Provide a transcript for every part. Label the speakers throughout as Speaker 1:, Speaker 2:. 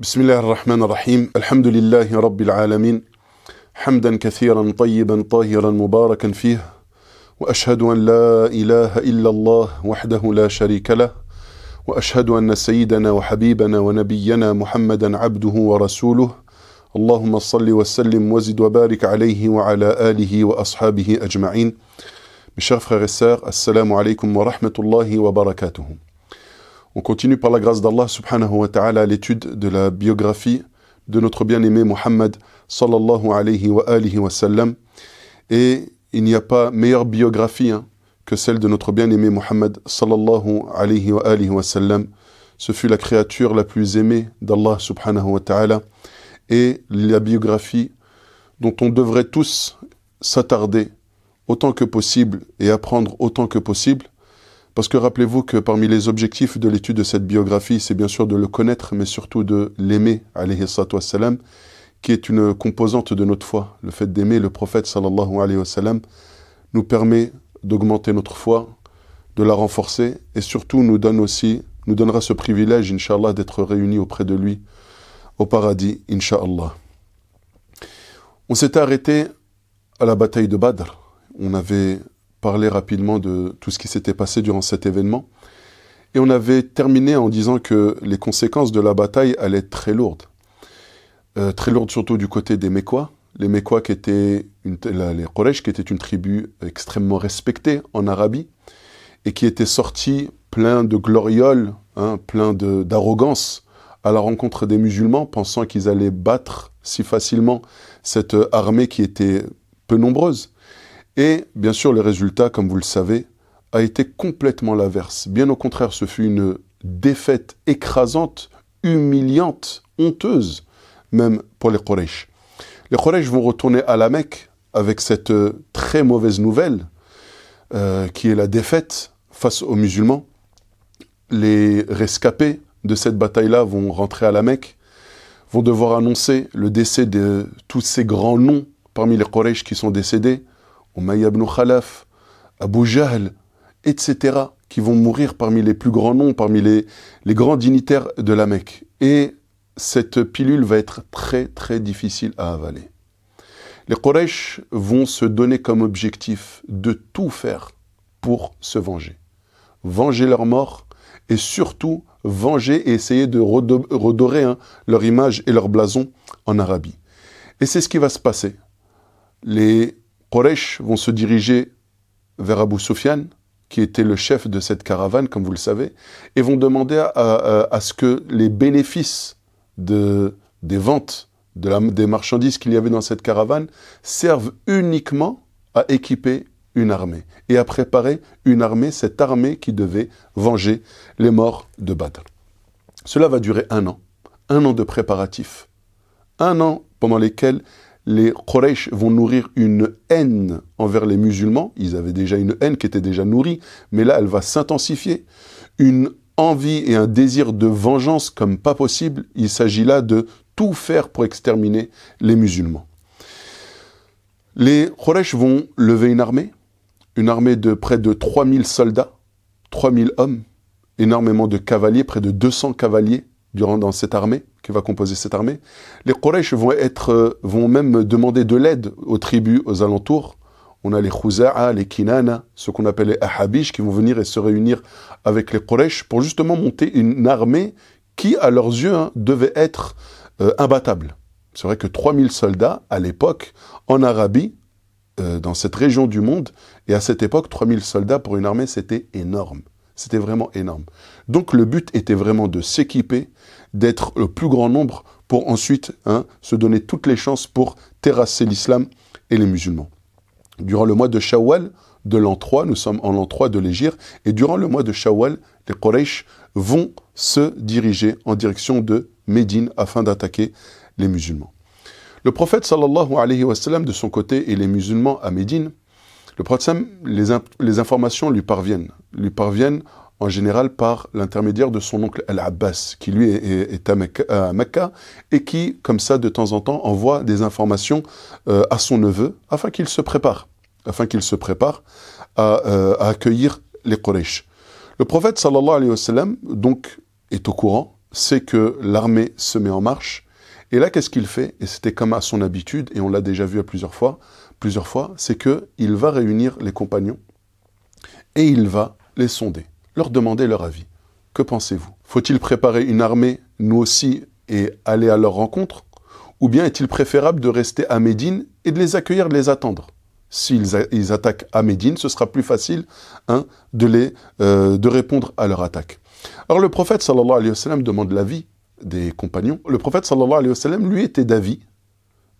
Speaker 1: بسم الله الرحمن الرحيم الحمد لله رب العالمين حمدا كثيرا طيبا طاهرا مباركا فيه وأشهد أن لا إله إلا الله وحده لا شريك له وأشهد أن سيدنا وحبيبنا ونبينا محمدا عبده ورسوله اللهم صل وسلم وزد وبارك عليه وعلى آله وأصحابه أجمعين مشاف chers frères et sœurs, Assalamu alaikum On continue par la grâce d'Allah subhanahu wa ta'ala l'étude de la biographie de notre bien-aimé Muhammad sallallahu alayhi wa Et il n'y a pas meilleure biographie hein, que celle de notre bien-aimé Muhammad sallallahu alayhi wa Ce fut la créature la plus aimée d'Allah subhanahu wa ta'ala et la biographie dont on devrait tous s'attarder autant que possible et apprendre autant que possible parce que rappelez-vous que parmi les objectifs de l'étude de cette biographie, c'est bien sûr de le connaître, mais surtout de l'aimer, qui est une composante de notre foi. Le fait d'aimer le prophète, sallallahu alayhi nous permet d'augmenter notre foi, de la renforcer, et surtout nous donne aussi, nous donnera ce privilège, inshallah, d'être réunis auprès de lui au paradis, inshallah. On s'était arrêté à la bataille de Badr. On avait parler rapidement de tout ce qui s'était passé durant cet événement. Et on avait terminé en disant que les conséquences de la bataille allaient être très lourdes. Euh, très lourdes surtout du côté des Mécois. Les Mécois qui étaient, une, les qui étaient une tribu extrêmement respectée en Arabie et qui étaient sortis plein de gloriole, hein, plein d'arrogance à la rencontre des musulmans, pensant qu'ils allaient battre si facilement cette euh, armée qui était peu nombreuse. Et bien sûr, le résultat, comme vous le savez, a été complètement l'inverse. Bien au contraire, ce fut une défaite écrasante, humiliante, honteuse, même pour les Quraysh. Les Quraysh vont retourner à la Mecque avec cette euh, très mauvaise nouvelle, euh, qui est la défaite face aux musulmans. Les rescapés de cette bataille-là vont rentrer à la Mecque, vont devoir annoncer le décès de tous ces grands noms parmi les Quraysh qui sont décédés, Umayya ibn Khalaf, Abu Jahl, etc., qui vont mourir parmi les plus grands noms, parmi les, les grands dignitaires de la Mecque. Et cette pilule va être très très difficile à avaler. Les Quraysh vont se donner comme objectif de tout faire pour se venger. Venger leur mort et surtout venger et essayer de redorer hein, leur image et leur blason en Arabie. Et c'est ce qui va se passer. Les Quraysh vont se diriger vers Abu Sufyan, qui était le chef de cette caravane, comme vous le savez, et vont demander à, ce que les bénéfices des ventes des marchandises qu'il y avait dans cette caravane servent uniquement à équiper une armée et à préparer une armée, cette armée qui devait venger les morts de Badr. Cela va durer un an, un an de préparatifs, un an pendant lesquels les Quraysh vont nourrir une haine envers les musulmans. Ils avaient déjà une haine qui était déjà nourrie, mais là, elle va s'intensifier. Une envie et un désir de vengeance comme pas possible. Il s'agit là de tout faire pour exterminer les musulmans. Les Quraysh vont lever une armée, une armée de près de 3000 soldats, 3000 hommes, énormément de cavaliers, près de 200 cavaliers durant dans cette armée qui va composer cette armée, les Quraysh vont, être, euh, vont même demander de l'aide aux tribus aux alentours. On a les Khouza'a, les Kinana, ce qu'on appelle les Ahabish, qui vont venir et se réunir avec les Quraysh pour justement monter une armée qui, à leurs yeux, hein, devait être euh, imbattable. C'est vrai que 3000 soldats, à l'époque, en Arabie, euh, dans cette région du monde, et à cette époque, 3000 soldats pour une armée, c'était énorme. C'était vraiment énorme. Donc le but était vraiment de s'équiper, d'être le plus grand nombre pour ensuite hein, se donner toutes les chances pour terrasser l'islam et les musulmans. Durant le mois de Shawwal de l'an 3, nous sommes en l'an 3 de l'Égir, et durant le mois de Shawwal, les Quraysh vont se diriger en direction de Médine afin d'attaquer les musulmans. Le prophète sallallahu alayhi wa sallam, de son côté, et les musulmans à Médine, le prophète les, les informations lui parviennent, lui parviennent en général par l'intermédiaire de son oncle Al-Abbas, qui lui est, euh, à, Mecca, et qui, comme ça, de temps en temps, envoie des informations euh, à son neveu afin qu'il se prépare, afin qu'il se prépare euh, à, accueillir les Quraysh. Le prophète, sallallahu alayhi wa sallam, donc, est au courant, sait que l'armée se met en marche, et là, qu'est-ce qu'il fait Et c'était comme à son habitude, et on l'a déjà vu à plusieurs fois, plusieurs fois, c'est que il va réunir les compagnons et il va les sonder leur demander leur avis. Que pensez-vous Faut-il préparer une armée, nous aussi, et aller à leur rencontre Ou bien est-il préférable de rester à Médine et de les accueillir, de les attendre S'ils attaquent à Médine, ce sera plus facile hein, de, les, euh, de répondre à leur attaque. Alors le prophète sallallahu alayhi wa sallam demande l'avis des compagnons. Le prophète sallallahu alayhi wa sallam, lui, était d'avis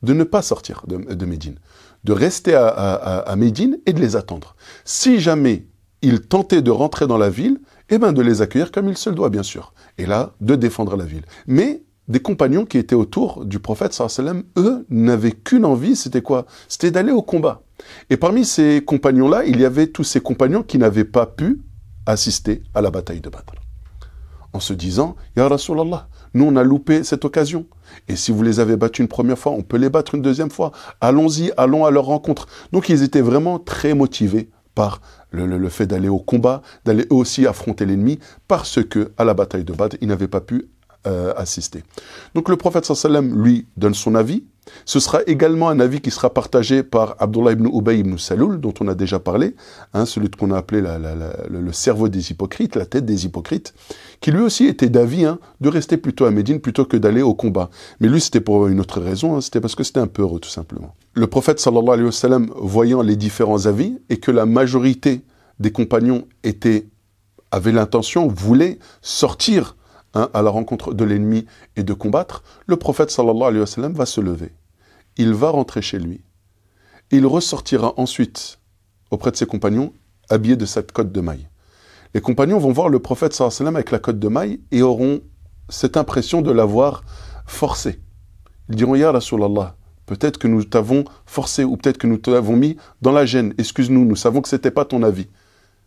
Speaker 1: de ne pas sortir de, Médine, de rester à, à Médine et de les attendre. Si jamais il tentait de rentrer dans la ville, et bien de les accueillir comme il se le doit, bien sûr. Et là, de défendre la ville. Mais des compagnons qui étaient autour du prophète, sallam, eux, n'avaient qu'une envie, c'était quoi C'était d'aller au combat. Et parmi ces compagnons-là, il y avait tous ces compagnons qui n'avaient pas pu assister à la bataille de Badr. En se disant, Ya Rasulallah, nous on a loupé cette occasion. Et si vous les avez battus une première fois, on peut les battre une deuxième fois. Allons-y, allons à leur rencontre. Donc ils étaient vraiment très motivés par le, fait d'aller au combat, d'aller aussi affronter l'ennemi, parce que à la bataille de Bad, il n'avait pas pu euh, assister. Donc le prophète sallam lui donne son avis ce sera également un avis qui sera partagé par Abdullah ibn Ubay ibn Saloul, dont on a déjà parlé, hein, celui qu'on a appelé le cerveau des hypocrites, la tête des hypocrites, qui lui aussi était d'avis hein, de rester plutôt à Médine plutôt que d'aller au combat. Mais lui, c'était pour une autre raison, hein, c'était parce que c'était un peu heureux, tout simplement. Le prophète, sallallahu alayhi wa sallam, voyant les différents avis et que la majorité des compagnons étaient, avaient l'intention, voulaient sortir à la rencontre de l'ennemi et de combattre, le prophète, sallallahu alayhi wa sallam, va se lever il va rentrer chez lui. Il ressortira ensuite auprès de ses compagnons, habillé de cette cotte de maille. Les compagnons vont voir le prophète sallam avec la cotte de maille et auront cette impression de l'avoir forcé. Ils diront Ya Rasulallah, peut-être que nous t'avons forcé ou peut-être que nous t'avons mis dans la gêne. Excuse-nous, nous savons que ce n'était pas ton avis.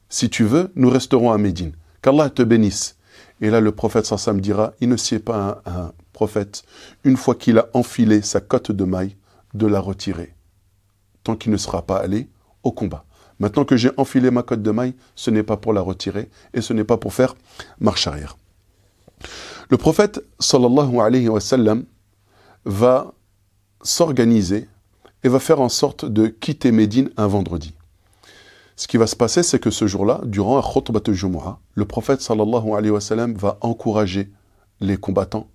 Speaker 1: Si tu veux, nous resterons à Médine. Qu'Allah te bénisse. Et là, le prophète sallam dira Il ne est pas un, prophète une fois qu'il a enfilé sa cotte de maille de la retirer tant qu'il ne sera pas allé au combat. Maintenant que j'ai enfilé ma cotte de maille, ce n'est pas pour la retirer et ce n'est pas pour faire marche arrière. Le prophète sallallahu alayhi wa va s'organiser et va faire en sorte de quitter Médine un vendredi. Ce qui va se passer, c'est que ce jour-là, durant un khutbat al le prophète sallallahu alayhi wa va encourager les combattants,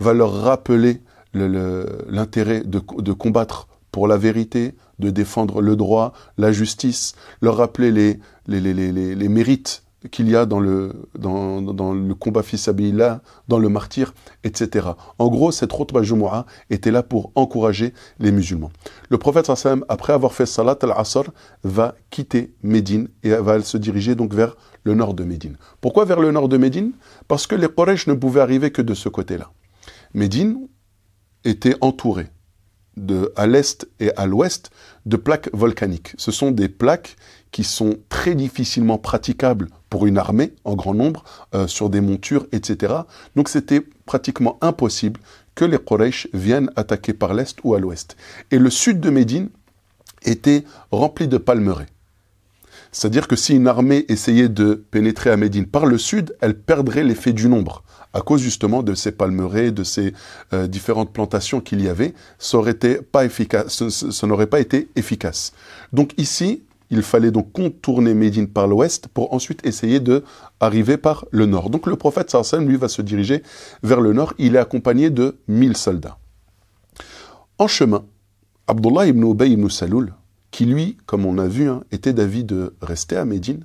Speaker 1: va leur rappeler l'intérêt de, combattre pour la vérité, de défendre le droit, la justice, leur rappeler les, les, les, les, mérites qu'il y a dans le, dans, dans le combat dans le martyr, etc. En gros, cette route Jumu'ah était là pour encourager les musulmans. Le prophète sallam, après avoir fait Salat al-Asr, va quitter Médine et va se diriger donc vers le nord de Médine. Pourquoi vers le nord de Médine Parce que les Quraysh ne pouvaient arriver que de ce côté-là. Médine, était entouré de, à l'est et à l'ouest de plaques volcaniques. Ce sont des plaques qui sont très difficilement praticables pour une armée en grand nombre euh, sur des montures, etc. Donc c'était pratiquement impossible que les Quraysh viennent attaquer par l'est ou à l'ouest. Et le sud de Médine était rempli de palmeraies. C'est-à-dire que si une armée essayait de pénétrer à Médine par le sud, elle perdrait l'effet du nombre à cause justement de ces palmeraies, de ces euh, différentes plantations qu'il y avait, ça n'aurait pas efficace, n'aurait pas été efficace. Donc ici, il fallait donc contourner Médine par l'ouest pour ensuite essayer de arriver par le nord. Donc le prophète Sarsen, lui, va se diriger vers le nord. Il est accompagné de 1000 soldats. En chemin, Abdullah ibn Ubay ibn Saloul, qui lui, comme on a vu, hein, était d'avis de euh, rester à Médine,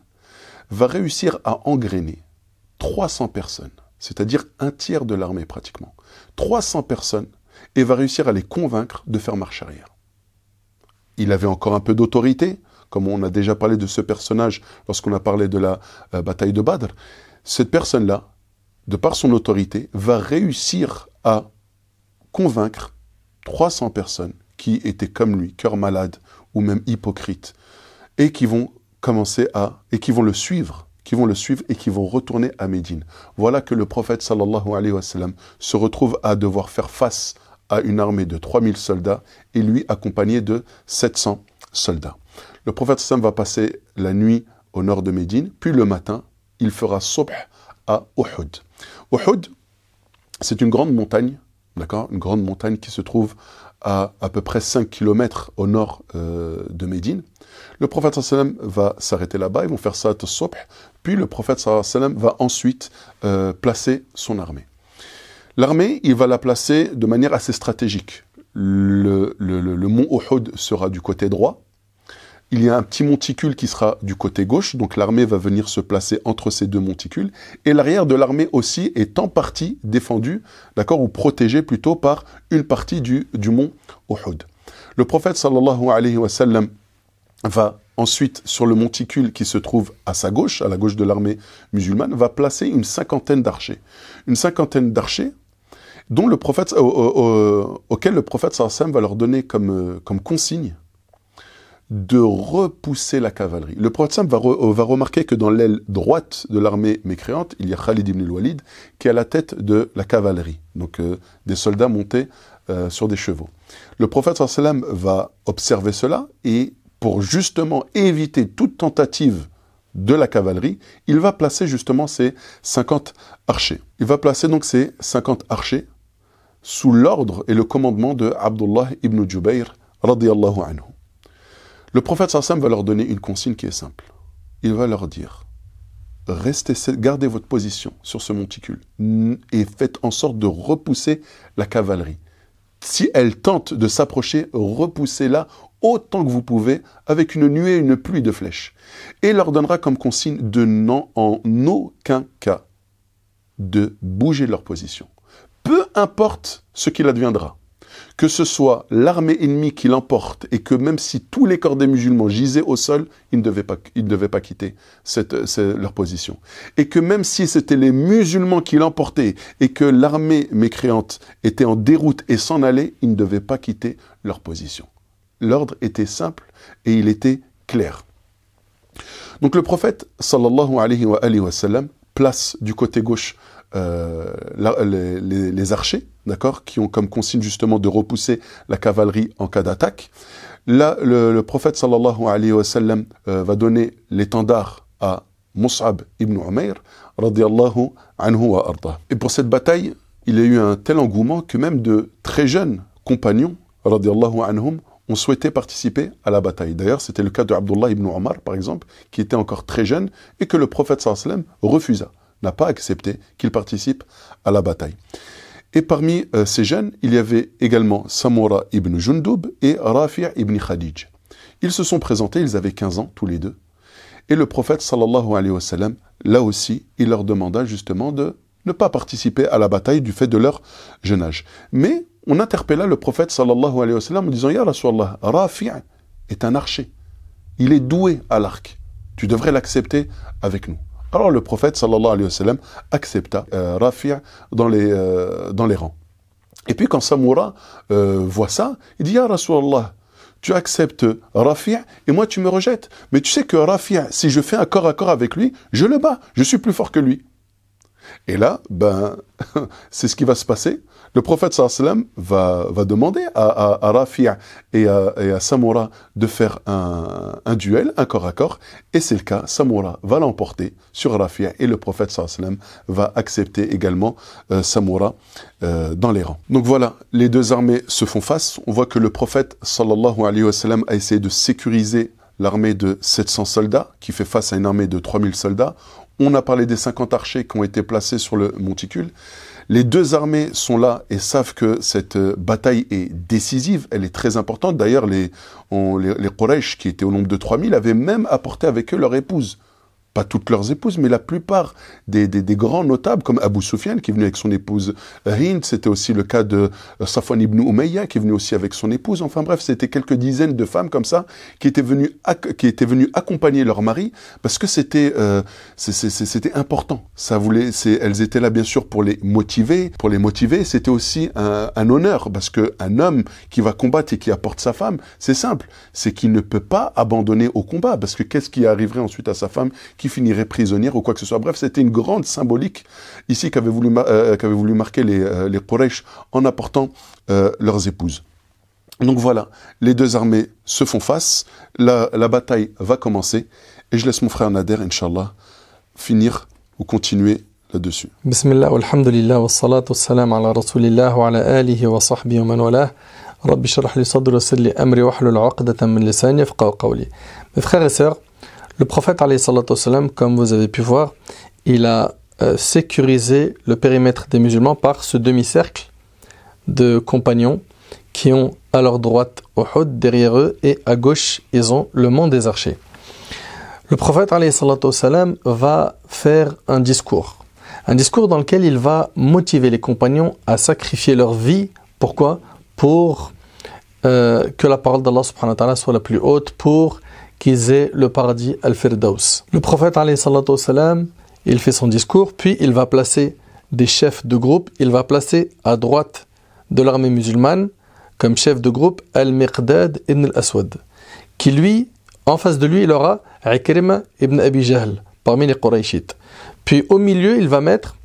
Speaker 1: va réussir à engrainer 300 personnes, c'est-à-dire un tiers de l'armée pratiquement, 300 personnes, et va réussir à les convaincre de faire marche arrière. Il avait encore un peu d'autorité, comme on a déjà parlé de ce personnage lorsqu'on a parlé de la euh, bataille de Badr. Cette personne-là, de par son autorité, va réussir à convaincre 300 personnes qui étaient comme lui, cœur malade, ou même hypocrites, et qui vont commencer à, et qui vont le suivre, qui vont le suivre et qui vont retourner à Médine. Voilà que le prophète sallallahu alayhi wa sallam se retrouve à devoir faire face à une armée de 3000 soldats et lui accompagné de 700 soldats. Le prophète sallam va passer la nuit au nord de Médine, puis le matin, il fera subh à Uhud. Uhud, c'est une grande montagne une grande montagne qui se trouve à à peu près 5 km au nord euh, de Médine. Le prophète sallam va s'arrêter là-bas, ils vont faire ça à puis le prophète va ensuite euh, placer son armée. L'armée, il va la placer de manière assez stratégique. Le, le mont Uhud sera du côté droit, il y a un petit monticule qui sera du côté gauche, donc l'armée va venir se placer entre ces deux monticules, et l'arrière de l'armée aussi est en partie défendu, d'accord, ou protégé plutôt par une partie du, du mont Uhud. Le prophète sallallahu alayhi wa sallam va ensuite, sur le monticule qui se trouve à sa gauche, à la gauche de l'armée musulmane, va placer une cinquantaine d'archers. Une cinquantaine d'archers dont le prophète, auquel le prophète sallallahu alayhi wa sallam va leur donner comme, euh, comme consigne, de repousser la cavalerie. Le prophète euh, va, remarquer que dans l'aile droite de l'armée mécréante, il y a Khalid ibn al-Walid qui est à la tête de la cavalerie, donc euh, des soldats montés euh, sur des chevaux. Le prophète sallam va observer cela et pour justement éviter toute tentative de la cavalerie, il va placer justement ces 50 archers. Il va placer donc ces 50 archers sous l'ordre et le commandement de Abdullah ibn Jubayr radiyallahu anhu. Le prophète Sassam va leur donner une consigne qui est simple. Il va leur dire restez, gardez votre position sur ce monticule et faites en sorte de repousser la cavalerie. Si elle tente de s'approcher, repoussez-la autant que vous pouvez avec une nuée, une pluie de flèches. Et leur donnera comme consigne de non en aucun cas de bouger leur position. Peu importe ce qu'il adviendra que ce soit l'armée ennemie qui l'emporte et que même si tous les corps des musulmans gisaient au sol, ils ne devaient pas, quitter cette, euh, leur position. Et que même si c'était les musulmans qui l'emportaient et que l'armée mécréante était en déroute et s'en allait, ils ne devaient pas quitter leur position. L'ordre était simple et il était clair. Donc le prophète, sallallahu alayhi wa, sallam, place du côté gauche euh, les archers, d'accord, qui ont comme consigne justement de repousser la cavalerie en cas d'attaque. Là, le, prophète sallallahu alayhi wa sallam euh, va donner l'étendard à Mus'ab ibn Umair, radiallahu anhu wa arda. Et pour cette bataille, il y a eu un tel engouement que même de très jeunes compagnons, radiallahu anhum, ont souhaité participer à la bataille. D'ailleurs, c'était le cas de Abdullah ibn Omar, par exemple, qui était encore très jeune et que le prophète sallallahu alayhi wa sallam refusa, n'a pas accepté qu'il participe à la bataille. Et parmi euh, ces jeunes, il y avait également Samoura ibn Jundub et Rafi' ibn Khadij. Ils se sont présentés, ils avaient 15 ans tous les deux. Et le prophète sallallahu alayhi wa sallam, là aussi, il leur demanda justement de ne pas participer à la bataille du fait de leur jeune âge. Mais on interpella le prophète sallallahu alayhi wa sallam en disant Ya Rasulallah, Rafi' est un archer. Il est doué à l'arc. Tu devrais l'accepter avec nous. Alors le prophète sallallahu alayhi wa sallam accepta euh, Rafi'a dans les, euh, dans les rangs. Et puis quand Samoura euh, voit ça, il dit « Ya Rasulallah, tu acceptes Rafi'a et moi tu me rejettes. Mais tu sais que Rafi'a, si je fais un corps à corps avec lui, je le bats, je suis plus fort que lui. » Et là, ben, c'est ce qui va se passer. Le prophète sallam va, va demander à, Rafi'a et à, Samoura de faire un, duel, un corps à corps, et c'est le cas. Samoura va l'emporter sur Rafi'a et le prophète sallam va accepter également euh, Samoura euh, dans les rangs. Donc voilà, les deux armées se font face. On voit que le prophète sallallahu alayhi wa sallam a essayé de sécuriser l'armée de 700 soldats qui fait face à une armée de 3000 soldats. On a parlé des 50 archers qui ont été placés sur le monticule. Les deux armées sont là et savent que cette euh, bataille est décisive, elle est très importante. D'ailleurs, les, les, les qui étaient au nombre de 3000, avaient même apporté avec eux leur épouse pas toutes leurs épouses, mais la plupart des, des, des grands notables, comme Abu Soufiane, qui est venu avec son épouse Hind, c'était aussi le cas de euh, Safwan ibn Umayya, qui est venu aussi avec son épouse. Enfin bref, c'était quelques dizaines de femmes comme ça, qui étaient venues, qui étaient venues accompagner leur mari, parce que c'était euh, c'était important. Ça voulait, elles étaient là, bien sûr, pour les motiver. Pour les motiver, c'était aussi un, un honneur, parce qu'un homme qui va combattre et qui apporte sa femme, c'est simple, c'est qu'il ne peut pas abandonner au combat, parce que qu'est-ce qui arriverait ensuite à sa femme qui finirait prisonnière ou quoi que ce soit. Bref, c'était une grande symbolique ici qu'avaient voulu, euh, voulu marquer les, euh, les Quraysh en apportant euh, leurs épouses. Donc voilà, les deux armées se font face, la, la bataille va commencer, et je laisse mon frère Nader, Inch'Allah, finir ou continuer là-dessus.
Speaker 2: Bismillah, alhamdulillah, wa salatu salam ala rasulillah wa ala alihi wa sahbihi wa man wala, Rabbi shrah li sadr wa salli amri wa hlul uqdatan min lisani yafqaw qawli. Mes frères le prophète, comme vous avez pu voir, il a euh, sécurisé le périmètre des musulmans par ce demi-cercle de compagnons qui ont à leur droite Uhud derrière eux et à gauche ils ont le mont des archers. Le prophète va faire un discours. Un discours dans lequel il va motiver les compagnons à sacrifier leur vie. Pourquoi Pour euh, que la parole d'Allah soit la plus haute, pour qu'ils aient le paradis al-Firdaus. Le prophète, salam, il fait son discours, puis il va placer des chefs de groupe, il va placer à droite de l'armée musulmane, comme chef de groupe, Al-Miqdad ibn al-Aswad, qui lui, en face de lui, il aura Ikrima ibn Abi Jahl, parmi les Qurayshites. Puis au milieu, il va mettre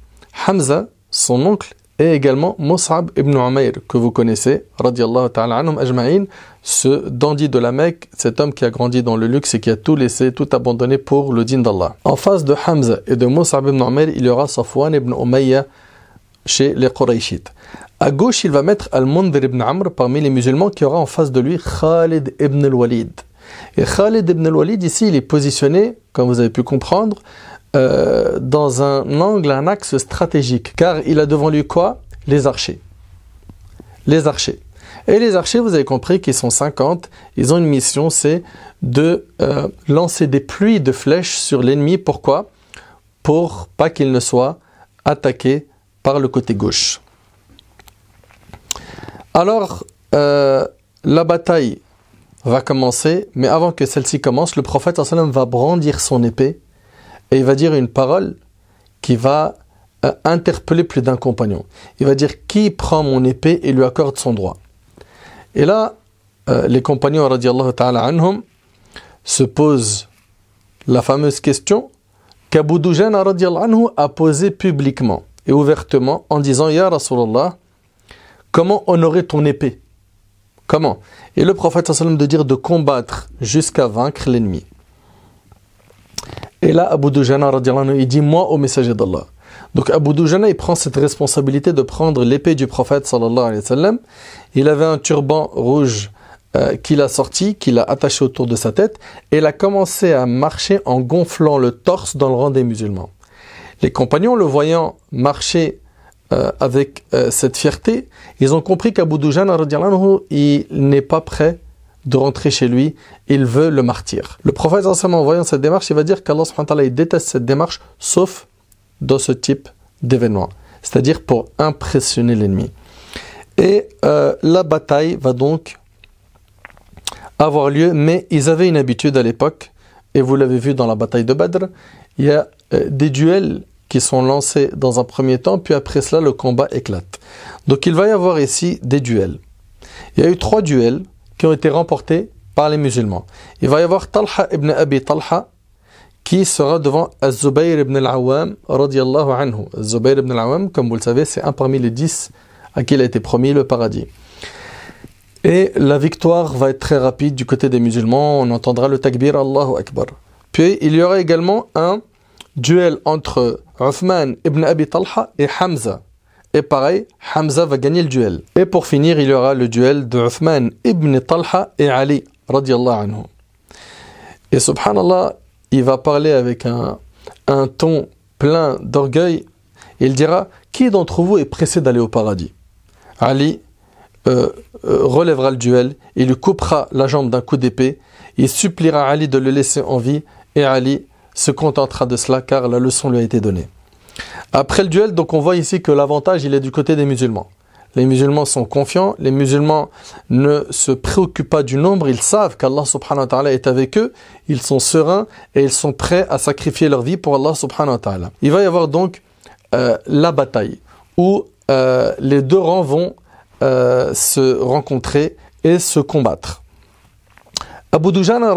Speaker 2: Hamza, son oncle, et également Mus'ab ibn Umair que vous connaissez, radiallahu ta'ala anhum ajma'in, ce dandy de la Mecque, cet homme qui a grandi dans le luxe et qui a tout laissé, tout abandonné pour le dîn d'Allah. En face de Hamza et de Mus'ab ibn Umair, il y aura Safwan ibn Umayya chez les Qurayshites. À gauche, il va mettre al mundir ibn Amr parmi les musulmans qui aura en face de lui Khalid ibn al-Walid. Et Khalid ibn al-Walid, ici, il est positionné, comme vous avez pu comprendre, euh, dans un angle, un axe stratégique, car il a devant lui quoi Les archers. Les archers. Et les archers, vous avez compris qu'ils sont 50, ils ont une mission, c'est de euh, lancer des pluies de flèches sur l'ennemi. Pourquoi Pour pas qu'il ne soit attaqué par le côté gauche. Alors, euh, la bataille va commencer, mais avant que celle-ci commence, le prophète sallam va brandir son épée et il va dire une parole qui va euh, interpeller plus d'un compagnon. Il va dire qui prend mon épée et lui accorde son droit. Et là, euh, les compagnons anhum se posent la fameuse question qu'Abu Dujana anhu a posée publiquement et ouvertement en disant Ya Rasulallah, comment honorer ton épée Comment Et le prophète sallam de dire de combattre jusqu'à vaincre l'ennemi. Et là, Abu Dujana, il dit Moi au messager d'Allah. Donc Abu Dujana, il prend cette responsabilité de prendre l'épée du prophète sallallahu alayhi wa sallam. Il avait un turban rouge euh, qu'il a sorti, qu'il a attaché autour de sa tête, et il a commencé à marcher en gonflant le torse dans le rang des musulmans. Les compagnons, le voyant marcher euh, avec euh, cette fierté, ils ont compris qu'Abu Dujana, il n'est pas prêt de rentrer chez lui, il veut le martyr. Le prophète en voyant cette démarche, il va dire qu'Allah déteste cette démarche, sauf dans ce type d'événement, c'est-à-dire pour impressionner l'ennemi. Et euh, la bataille va donc avoir lieu, mais ils avaient une habitude à l'époque, et vous l'avez vu dans la bataille de Badr, il y a euh, des duels qui sont lancés dans un premier temps, puis après cela, le combat éclate. Donc il va y avoir ici des duels. Il y a eu trois duels qui été remportés par les musulmans. Il va y avoir Talha ibn Abi Talha qui sera devant az ibn al-Awwam radiyallahu anhu. az ibn al-Awwam, comme vous le savez, c'est un parmi les dix à qui a été promis le paradis. Et la victoire va être très rapide du côté des musulmans. On entendra le takbir Allahu Akbar. Puis il y aura également un duel entre Uthman ibn Abi Talha et Hamza et pareil, Hamza va gagner le duel. Et pour finir, il y aura le duel de Uthman ibn Talha et Ali, Et subhanallah, il va parler avec un, ton plein d'orgueil. Il dira, qui d'entre vous est pressé d'aller au paradis Ali euh, euh, relèvera le duel, il lui coupera la jambe d'un coup d'épée, il suppliera Ali de le laisser en vie, et Ali se contentera de cela car la leçon lui a été donnée. Après le duel, donc on voit ici que l'avantage, il est du côté des musulmans. Les musulmans sont confiants, les musulmans ne se préoccupent pas du nombre, ils savent qu'Allah subhanahu wa ta'ala est avec eux, ils sont sereins et ils sont prêts à sacrifier leur vie pour Allah subhanahu wa ta'ala. Il va y avoir donc euh, la bataille où euh, les deux rangs vont euh, se rencontrer et se combattre. Abu Dujana,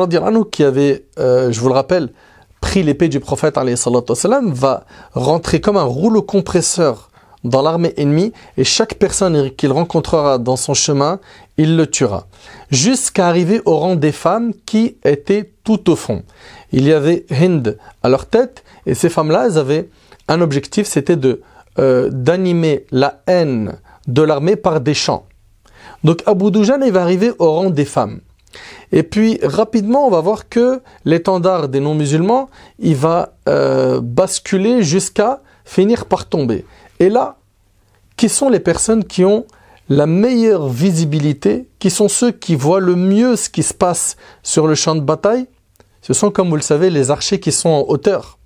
Speaker 2: qui avait, je vous le rappelle, pris l'épée du prophète Salam, va rentrer comme un rouleau compresseur dans l'armée ennemie et chaque personne qu'il rencontrera dans son chemin, il le tuera. Jusqu'à arriver au rang des femmes qui étaient tout au fond. Il y avait Hind à leur tête et ces femmes-là, elles avaient un objectif, c'était de euh, d'animer la haine de l'armée par des chants. Donc Abu Dujan, il va arriver au rang des femmes. Et puis rapidement, on va voir que l'étendard des non-musulmans, il va euh, basculer jusqu'à finir par tomber. Et là, qui sont les personnes qui ont la meilleure visibilité, qui sont ceux qui voient le mieux ce qui se passe sur le champ de bataille Ce sont, comme vous le savez, les archers qui sont en hauteur.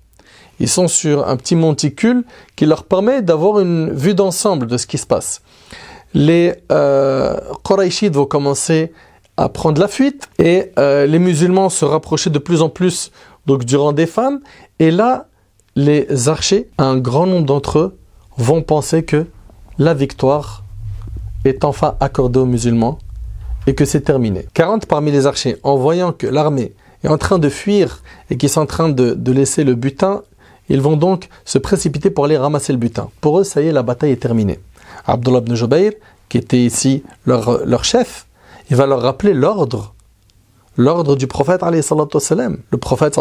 Speaker 2: Ils sont sur un petit monticule qui leur permet d'avoir une vue d'ensemble de ce qui se passe. Les euh, vont commencer à prendre la fuite et euh, les musulmans se rapprochaient de plus en plus donc durant des femmes et là les archers, un grand nombre d'entre eux vont penser que la victoire est enfin accordée aux musulmans et que c'est terminé. 40 parmi les archers, en voyant que l'armée est en train de fuir et qu'ils sont en train de, laisser le butin, ils vont donc se précipiter pour aller ramasser le butin. Pour eux, ça y est, la bataille est terminée. Abdullah ibn Jobair qui était ici leur chef, il va leur rappeler l'ordre, l'ordre du prophète Le prophète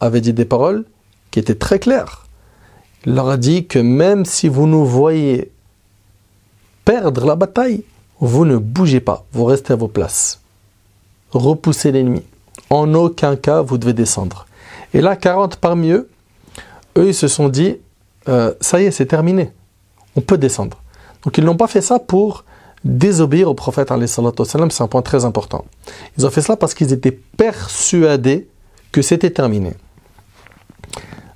Speaker 2: avait dit des paroles qui étaient très claires. Il leur a dit que même si vous nous voyez perdre la bataille, vous ne bougez pas, vous restez à vos places. Repoussez l'ennemi. En aucun cas, vous devez descendre. Et là, 40 parmi eux, eux, ils se sont dit, euh, ça y est, c'est terminé. On peut descendre. Donc, ils n'ont pas fait ça pour désobéir au prophète, c'est un point très important. Ils ont fait cela parce qu'ils étaient persuadés que c'était terminé.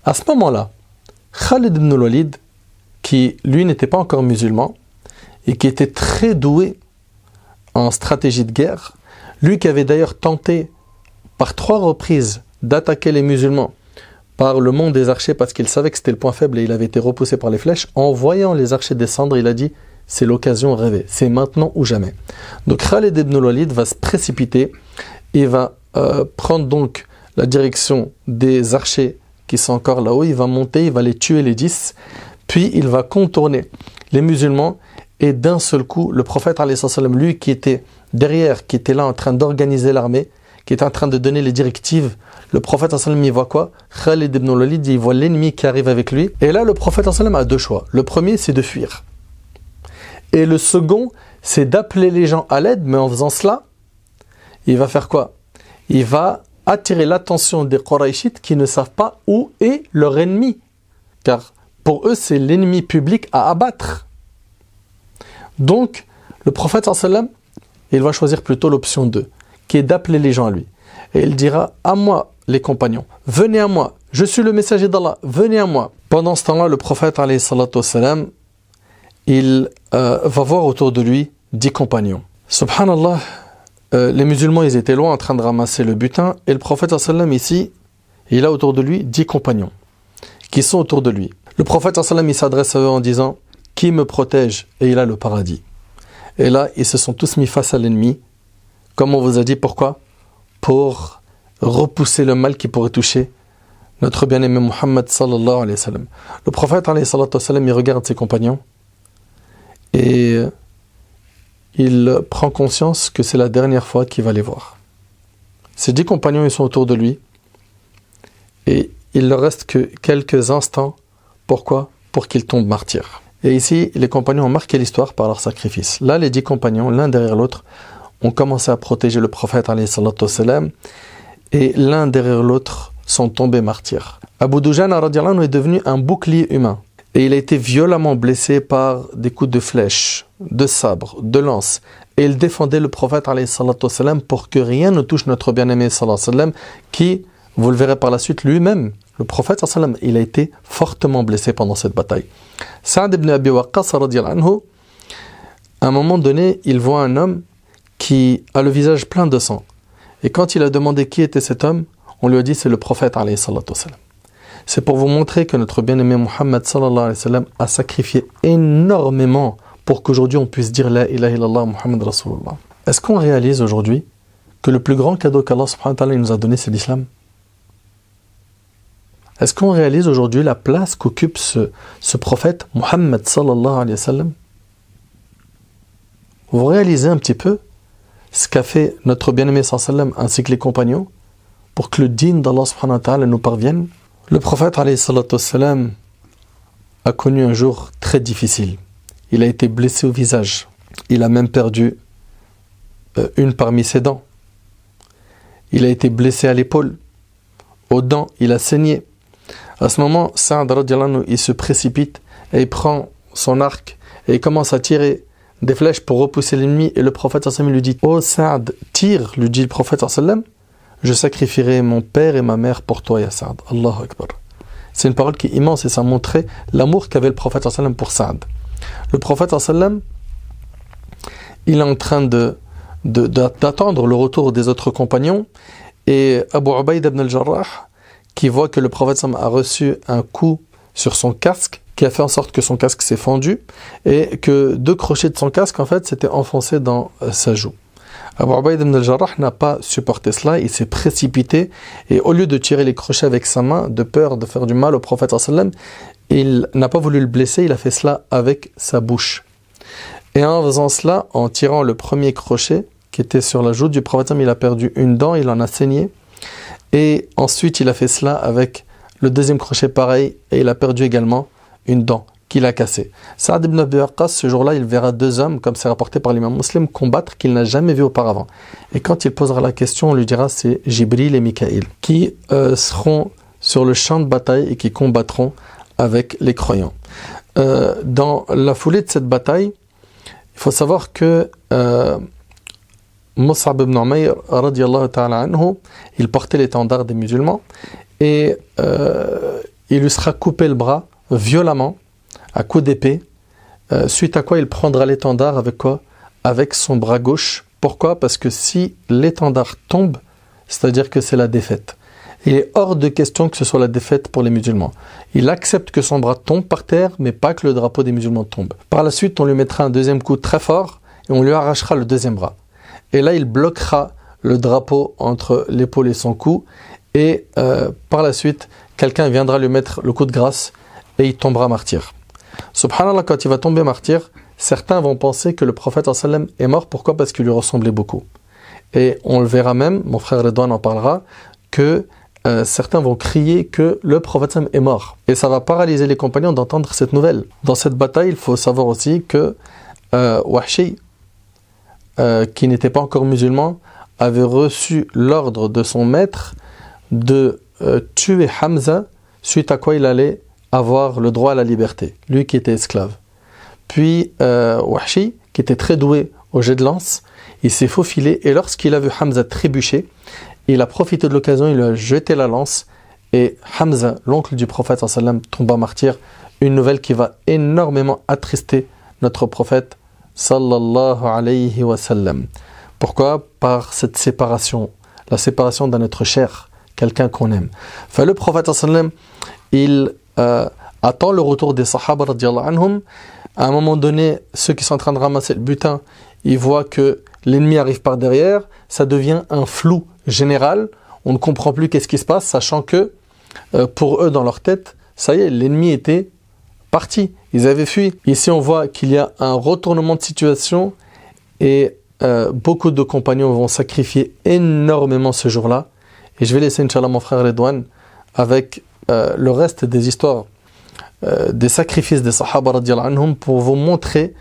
Speaker 2: À ce moment-là, Khalid ibn Walid, qui lui n'était pas encore musulman et qui était très doué en stratégie de guerre, lui qui avait d'ailleurs tenté par trois reprises d'attaquer les musulmans par le mont des archers parce qu'il savait que c'était le point faible et il avait été repoussé par les flèches, en voyant les archers descendre, il a dit c'est l'occasion rêvée. C'est maintenant ou jamais. Donc Khaled ibn Walid va se précipiter et va euh, prendre donc la direction des archers qui sont encore là-haut. Il va monter, il va les tuer les dix. Puis il va contourner les musulmans et d'un seul coup, le prophète, lui qui était derrière, qui était là en train d'organiser l'armée, qui était en train de donner les directives, le prophète, il voit quoi Khalid ibn Walid, il voit l'ennemi qui arrive avec lui. Et là, le prophète a deux choix. Le premier, c'est de fuir. Et le second, c'est d'appeler les gens à l'aide, mais en faisant cela, il va faire quoi Il va attirer l'attention des Quraishites qui ne savent pas où est leur ennemi. Car pour eux, c'est l'ennemi public à abattre. Donc, le prophète sallam, il va choisir plutôt l'option 2, qui est d'appeler les gens à lui. Et il dira à moi, les compagnons, venez à moi, je suis le messager d'Allah, venez à moi. Pendant ce temps-là, le prophète sallam, il euh, va voir autour de lui dix compagnons. Subhanallah, euh, les musulmans, ils étaient loin en train de ramasser le butin, et le prophète sallam ici, il a autour de lui dix compagnons qui sont autour de lui. Le prophète sallam il s'adresse à eux en disant Qui me protège Et il a le paradis. Et là, ils se sont tous mis face à l'ennemi, comme on vous a dit, pourquoi Pour repousser le mal qui pourrait toucher notre bien-aimé Muhammad sallallahu alayhi wa sallam. Le prophète alayhi wa sallam, il regarde ses compagnons et euh, il prend conscience que c'est la dernière fois qu'il va les voir. Ses dix compagnons sont autour de lui et il ne reste que quelques instants. Pourquoi Pour qu'ils tombent martyrs. Et ici, les compagnons ont marqué l'histoire par leur sacrifice. Là, les dix compagnons, l'un derrière l'autre, ont commencé à protéger le prophète et l'un derrière l'autre sont tombés martyrs. Abu Dujan est devenu un bouclier humain et il a été violemment blessé par des coups de flèches, de sabres, de lance. Et il défendait le prophète والسلام, pour que rien ne touche notre bien-aimé qui, vous le verrez par la suite lui-même, le prophète sallam, il a été fortement blessé pendant cette bataille. Saad ibn Abi Waqqas, à un moment donné, il voit un homme qui a le visage plein de sang. Et quand il a demandé qui était cet homme, on lui a dit c'est le prophète c'est pour vous montrer que notre bien-aimé Muhammad a sacrifié énormément pour qu'aujourd'hui on puisse dire La ilaha illallah Muhammad Rasulullah. Est-ce qu'on réalise aujourd'hui que le plus grand cadeau qu'Allah nous a donné c'est l'islam Est-ce qu'on réalise aujourd'hui la place qu'occupe ce, prophète Muhammad sallallahu alayhi wa sallam Vous réalisez un petit peu ce qu'a fait notre bien-aimé ainsi que les compagnons pour que le dîme d'Allah nous parvienne le prophète a connu un jour très difficile. Il a été blessé au visage. Il a même perdu euh, une parmi ses dents. Il a été blessé à l'épaule. Aux dents, il a saigné. À ce moment, Saad il se précipite et il prend son arc et commence à tirer des flèches pour repousser l'ennemi. Et le prophète lui dit Oh Saad, tire, lui dit le prophète je sacrifierai mon père et ma mère pour toi, Ya Saad. Akbar. C'est une parole qui est immense et ça montrait l'amour qu'avait le prophète sallam pour Saad. Le prophète sallam, il est en train de, d'attendre le retour des autres compagnons et Abu Ubaid ibn al-Jarrah qui voit que le prophète sallam a reçu un coup sur son casque qui a fait en sorte que son casque s'est fendu et que deux crochets de son casque en fait s'étaient enfoncés dans euh, sa joue. Abu Ubaid ibn al-Jarrah n'a pas supporté cela, il s'est précipité et au lieu de tirer les crochets avec sa main de peur de faire du mal au prophète il n'a pas voulu le blesser, il a fait cela avec sa bouche. Et en faisant cela, en tirant le premier crochet qui était sur la joue du prophète il a perdu une dent, il en a saigné. Et ensuite, il a fait cela avec le deuxième crochet pareil et il a perdu également une dent qu'il a cassé. Saad ibn Abi Waqqas, ce jour-là, il verra deux hommes, comme c'est rapporté par l'imam musulman, combattre qu'il n'a jamais vu auparavant. Et quand il posera la question, on lui dira c'est Jibril et Mikaïl, qui euh, seront sur le champ de bataille et qui combattront avec les croyants. Euh, dans la foulée de cette bataille, il faut savoir que euh, ibn Umayr, ta'ala anhu, il portait l'étendard des musulmans et euh, il lui sera coupé le bras violemment à coup d'épée, euh, suite à quoi il prendra l'étendard avec quoi Avec son bras gauche. Pourquoi Parce que si l'étendard tombe, c'est-à-dire que c'est la défaite. Il est hors de question que ce soit la défaite pour les musulmans. Il accepte que son bras tombe par terre, mais pas que le drapeau des musulmans tombe. Par la suite, on lui mettra un deuxième coup très fort et on lui arrachera le deuxième bras. Et là, il bloquera le drapeau entre l'épaule et son cou. Et euh, par la suite, quelqu'un viendra lui mettre le coup de grâce et il tombera martyr. Subhanallah, quand il va tomber martyr, certains vont penser que le prophète sallam est mort. Pourquoi Parce qu'il lui ressemblait beaucoup. Et on le verra même, mon frère Redouane en parlera, que euh, certains vont crier que le prophète est mort. Et ça va paralyser les compagnons d'entendre cette nouvelle. Dans cette bataille, il faut savoir aussi que euh, euh qui n'était pas encore musulman, avait reçu l'ordre de son maître de euh, tuer Hamza, suite à quoi il allait avoir le droit à la liberté, lui qui était esclave. Puis euh, Wahshi, qui était très doué au jet de lance, il s'est faufilé et lorsqu'il a vu Hamza trébucher, il a profité de l'occasion, il a jeté la lance et Hamza, l'oncle du prophète sallam, tomba martyr. Une nouvelle qui va énormément attrister notre prophète sallallahu alayhi wa sallam. Pourquoi Par cette séparation, la séparation d'un être cher, quelqu'un qu'on aime. Enfin, le prophète sallam, il euh, attend le retour des Sahaba anhum. À un moment donné, ceux qui sont en train de ramasser le butin, ils voient que l'ennemi arrive par derrière. Ça devient un flou général. On ne comprend plus qu'est-ce qui se passe, sachant que euh, pour eux, dans leur tête, ça y est, l'ennemi était parti. Ils avaient fui. Ici, on voit qu'il y a un retournement de situation et euh, beaucoup de compagnons vont sacrifier énormément ce jour-là. Et je vais laisser, Inch'Allah, mon frère Redouane avec euh, le reste des histoires euh, des sacrifices des Sahaba anhum pour vous montrer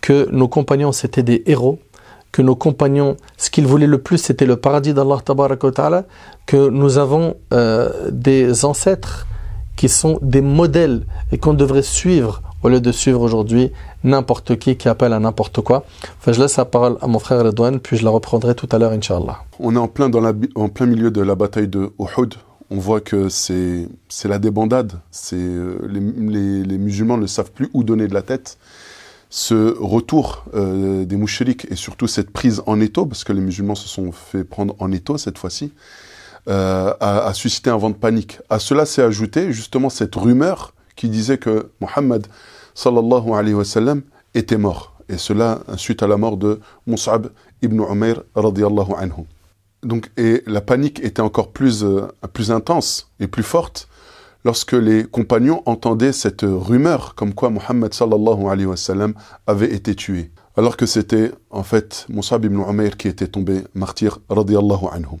Speaker 2: que nos compagnons c'était des héros, que nos compagnons, ce qu'ils voulaient le plus c'était le paradis d'Allah ta'ala, que nous avons euh, des ancêtres qui sont des modèles et qu'on devrait suivre au lieu de suivre aujourd'hui n'importe qui qui appelle à n'importe quoi. Enfin, je laisse la parole à mon frère Redouane, puis je la reprendrai tout à l'heure, Inshallah.
Speaker 1: On est en plein, dans la, en plein milieu de la bataille de Uhud, on voit que c'est la débandade. C'est euh, les, musulmans ne savent plus où donner de la tête. Ce retour euh, des mouchriques et surtout cette prise en étau, parce que les musulmans se sont fait prendre en étau cette fois-ci, euh, a, suscité un vent de panique. À cela s'est ajouté justement cette rumeur qui disait que Mohammed sallallahu alayhi wa sallam était mort. Et cela suite à la mort de Mus'ab ibn Umair radiallahu anhu et la panique était encore plus, euh, plus intense et plus forte lorsque les compagnons entendaient cette rumeur comme quoi Mohammed sallallahu avait été tué. Alors que c'était en fait Moussab ibn Umair qui était tombé martyr radiallahu anhu.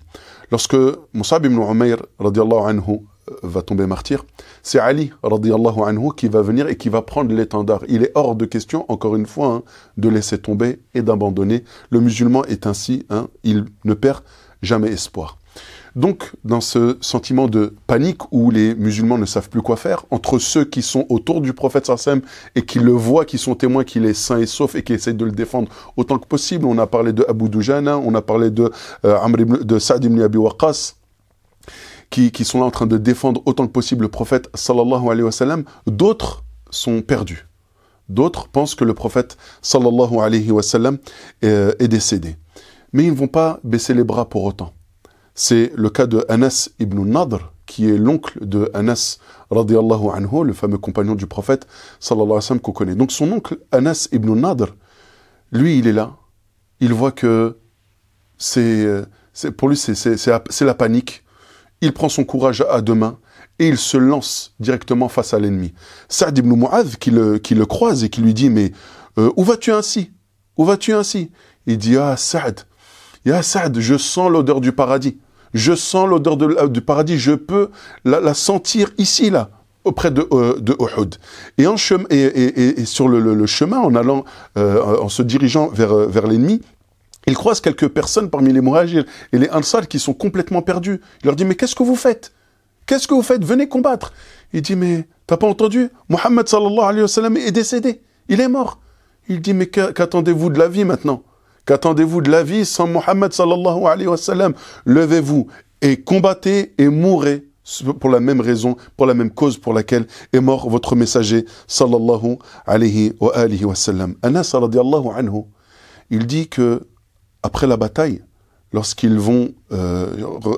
Speaker 1: Lorsque Moussab ibn Umair radiallahu anhu euh, va tomber martyr, c'est Ali radiallahu anhu qui va venir et qui va prendre l'étendard. Il est hors de question, encore une fois, hein, de laisser tomber et d'abandonner. Le musulman est ainsi, hein, il ne perd jamais espoir. Donc, dans ce sentiment de panique où les musulmans ne savent plus quoi faire, entre ceux qui sont autour du prophète Sassem et qui le voient, qui sont témoins qu'il est sain et sauf et qui essayent de le défendre autant que possible, on a parlé de Abu Dujana, on a parlé de, euh, Amr de Sa'd ibn Abi Waqas, qui, sont là en train de défendre autant que possible le prophète sallallahu alayhi wa d'autres sont perdus. D'autres pensent que le prophète sallallahu alayhi wa euh, est décédé mais ils ne vont pas baisser les bras pour autant. C'est le cas de Anas ibn Nadr, qui est l'oncle de Anas radiallahu anhu, le fameux compagnon du prophète sallallahu alayhi wa sallam qu'on connaît. Donc son oncle Anas ibn Nadr, lui il est là, il voit que c'est, euh, pour lui c'est la panique, il prend son courage à deux mains et il se lance directement face à l'ennemi. Saad ibn Mu'adh qui le, qui le croise et qui lui dit mais euh, où vas-tu ainsi Où vas-tu ainsi Il dit ah Saad, Ya Saad, je sens l'odeur du paradis. Je sens l'odeur du paradis. Je peux la, sentir ici, là, auprès de, euh, Uhud. Et, en sur le, chemin, en allant, euh, en se dirigeant euh, vers, l'ennemi, il croise quelques personnes parmi les Muhajirs et les Ansar qui sont complètement perdus. Il leur dit, mais qu'est-ce que vous faites Qu'est-ce que vous faites Venez combattre. Il dit, mais t'as pas entendu Mohammed sallallahu alayhi wa sallam est décédé. Il est mort. Il dit, mais qu'attendez-vous de la vie maintenant Qu'attendez-vous de la vie sans Mohammed sallallahu alayhi wa Levez-vous et combattez et mourrez pour la même raison, pour la même cause pour laquelle est mort votre messager sallallahu alayhi wa, wa sallam. Anas anhu, il dit que après la bataille, lorsqu'ils vont euh,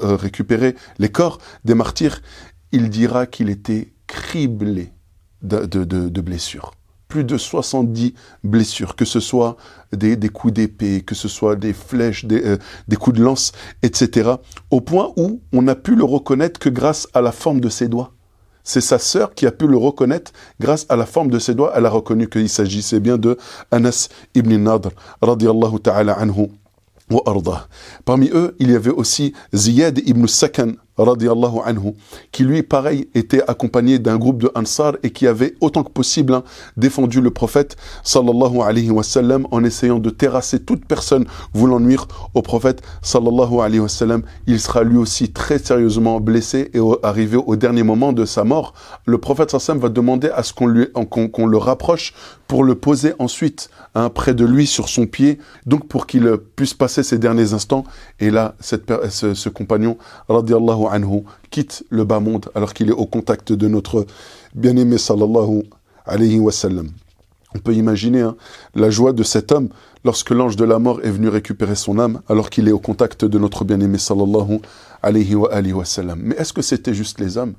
Speaker 1: euh, récupérer les corps des martyrs, il dira qu'il était criblé de blessures plus de 70 blessures, que ce soit des, coups d'épée, que ce soit des flèches, des, euh, coups de lance, etc. Au point où on a pu le reconnaître que grâce à la forme de ses doigts. C'est sa sœur qui a pu le reconnaître grâce à la forme de ses doigts. Elle a reconnu qu'il s'agissait bien de Anas ibn Nadr, ta'ala anhu wa arda. Parmi eux, il y avait aussi Ziyad ibn Sakan, anhu, qui lui, pareil, était accompagné d'un groupe de Ansar et qui avait autant que possible hein, défendu le prophète sallallahu alayhi wa en essayant de terrasser toute personne voulant nuire au prophète sallallahu alayhi wa Il sera lui aussi très sérieusement blessé et arrivé au dernier moment de sa mort, le prophète sallallahu va demander à ce qu'on lui, qu'on le rapproche pour le poser ensuite hein, près de lui sur son pied, donc pour qu'il puisse passer ses derniers instants. Et là, cette, ce, ce, compagnon, radiallahu anhu, quitte le bas monde alors qu'il est au contact de notre bien-aimé sallallahu alayhi wa sallam. On peut imaginer hein, la joie de cet homme lorsque l'ange de la mort est venu récupérer son âme alors qu'il est au contact de notre bien-aimé sallallahu alayhi wa, sallam. Mais est-ce que c'était juste les hommes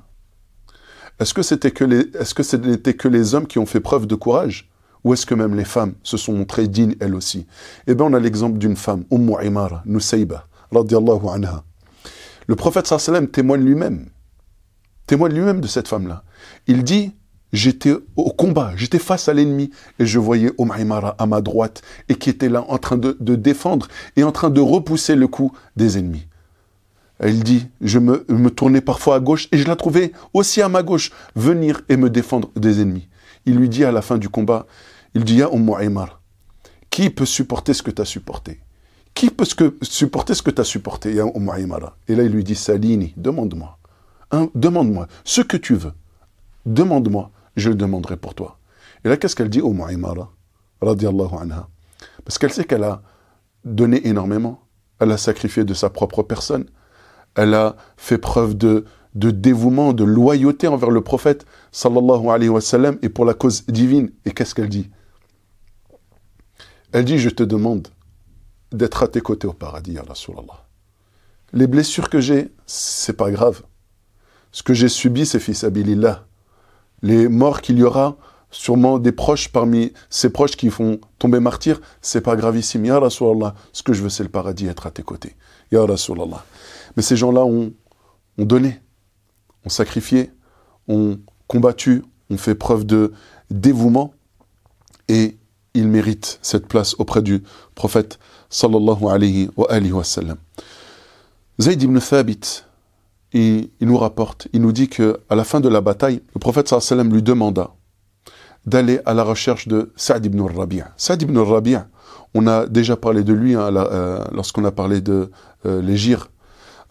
Speaker 1: Est-ce que c'était que les, est-ce que ce n'était que les hommes qui ont fait preuve de courage ou est-ce que même les femmes se sont montrées dignes elles aussi Eh bien, on a l'exemple d'une femme, Ummu Imara, Nusayba, radiallahu anha. Le prophète sallam témoigne lui-même, témoigne lui-même de cette femme-là. Il dit J'étais au combat, j'étais face à l'ennemi et je voyais Umm Imara à ma droite et qui était là en train de, défendre et en train de repousser le coup des ennemis. Elle dit, je me, tournais parfois à gauche et je la trouvais aussi à ma gauche venir et me défendre des ennemis il lui dit à la fin du combat, il dit, Ya Ummu qui peut supporter ce que tu as supporté Qui peut supporter ce que tu as supporté, Ya Ummu Et là, il lui dit, Salini, demande-moi. Hein, demande-moi ce que tu veux. Demande-moi, je le demanderai pour toi. Et là, qu'est-ce qu'elle dit, Ummu anha. Parce qu'elle sait qu'elle a donné énormément. Elle a sacrifié de sa propre personne. Elle a fait preuve de, de dévouement, de loyauté envers le prophète sallallahu alayhi wa sallam et pour la cause divine. Et qu'est-ce qu'elle dit Elle dit Je te demande d'être à tes côtés au paradis, ya Rasulallah. Les blessures que j'ai, c'est pas grave. Ce que j'ai subi, c'est fils là Les morts qu'il y aura, sûrement des proches parmi ces proches qui font tomber martyrs, c'est pas gravissime. Ya Rasulallah, ce que je veux, c'est le paradis, être à tes côtés. Ya Rasulallah. Mais ces gens-là ont donné ont sacrifié, ont combattu, ont fait preuve de dévouement et ils méritent cette place auprès du prophète sallallahu alayhi wa, sallam. Zayd ibn Thabit, il, nous rapporte, il nous dit que à la fin de la bataille, le prophète sallam lui demanda d'aller à la recherche de Saad ibn Rabi'. Sa'd ibn Rabi', on a déjà parlé de lui hein, euh, lorsqu'on a parlé de euh,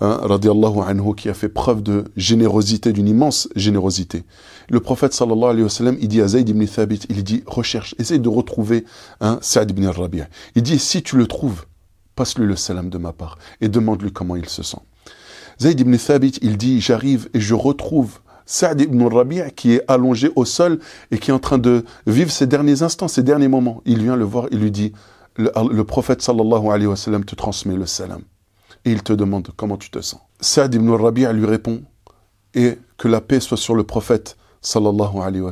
Speaker 1: hein, radiallahu anhu, qui a fait preuve de générosité, d'une immense générosité. Le prophète sallallahu alayhi wa sallam, il dit à Zayd ibn Thabit, il dit, recherche, essaye de retrouver hein, ibn al-Rabi'a. Il dit, si tu le trouves, passe-lui le salam de ma part et demande-lui comment il se sent. Zayd ibn Thabit, il dit, j'arrive et je retrouve Sa'd ibn Rabi'a, qui est allongé au sol et qui est en train de vivre ses derniers instants, ses derniers moments. Il vient le voir, il lui dit, le, le prophète sallallahu alayhi wa sallam te transmet le salam et il te demande comment tu te sens. Saad ibn Rabi' lui répond et que la paix soit sur le prophète sallallahu alayhi wa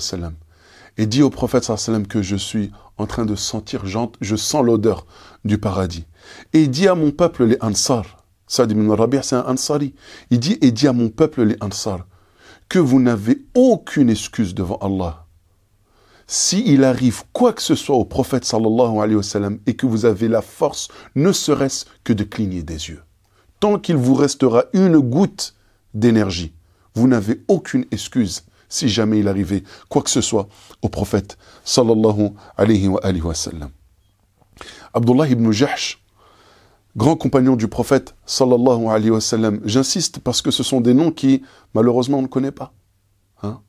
Speaker 1: Et dit au prophète sallallahu que je suis en train de sentir, je sens l'odeur du paradis. Et dis dit à mon peuple les Ansar, Saad ibn Rabi' c'est un Ansari, il dit et dit à mon peuple les Ansar que vous n'avez aucune excuse devant Allah. Si il arrive quoi que ce soit au prophète sallallahu alayhi wa et que vous avez la force ne serait-ce que de cligner des yeux tant qu'il vous restera une goutte d'énergie, vous n'avez aucune excuse si jamais il arrivait quoi que ce soit au prophète sallallahu alayhi wa, Abdullah ibn Jahsh, grand compagnon du prophète sallallahu alayhi wa sallam, j'insiste parce que ce sont des noms qui malheureusement on ne connaît pas. Hein.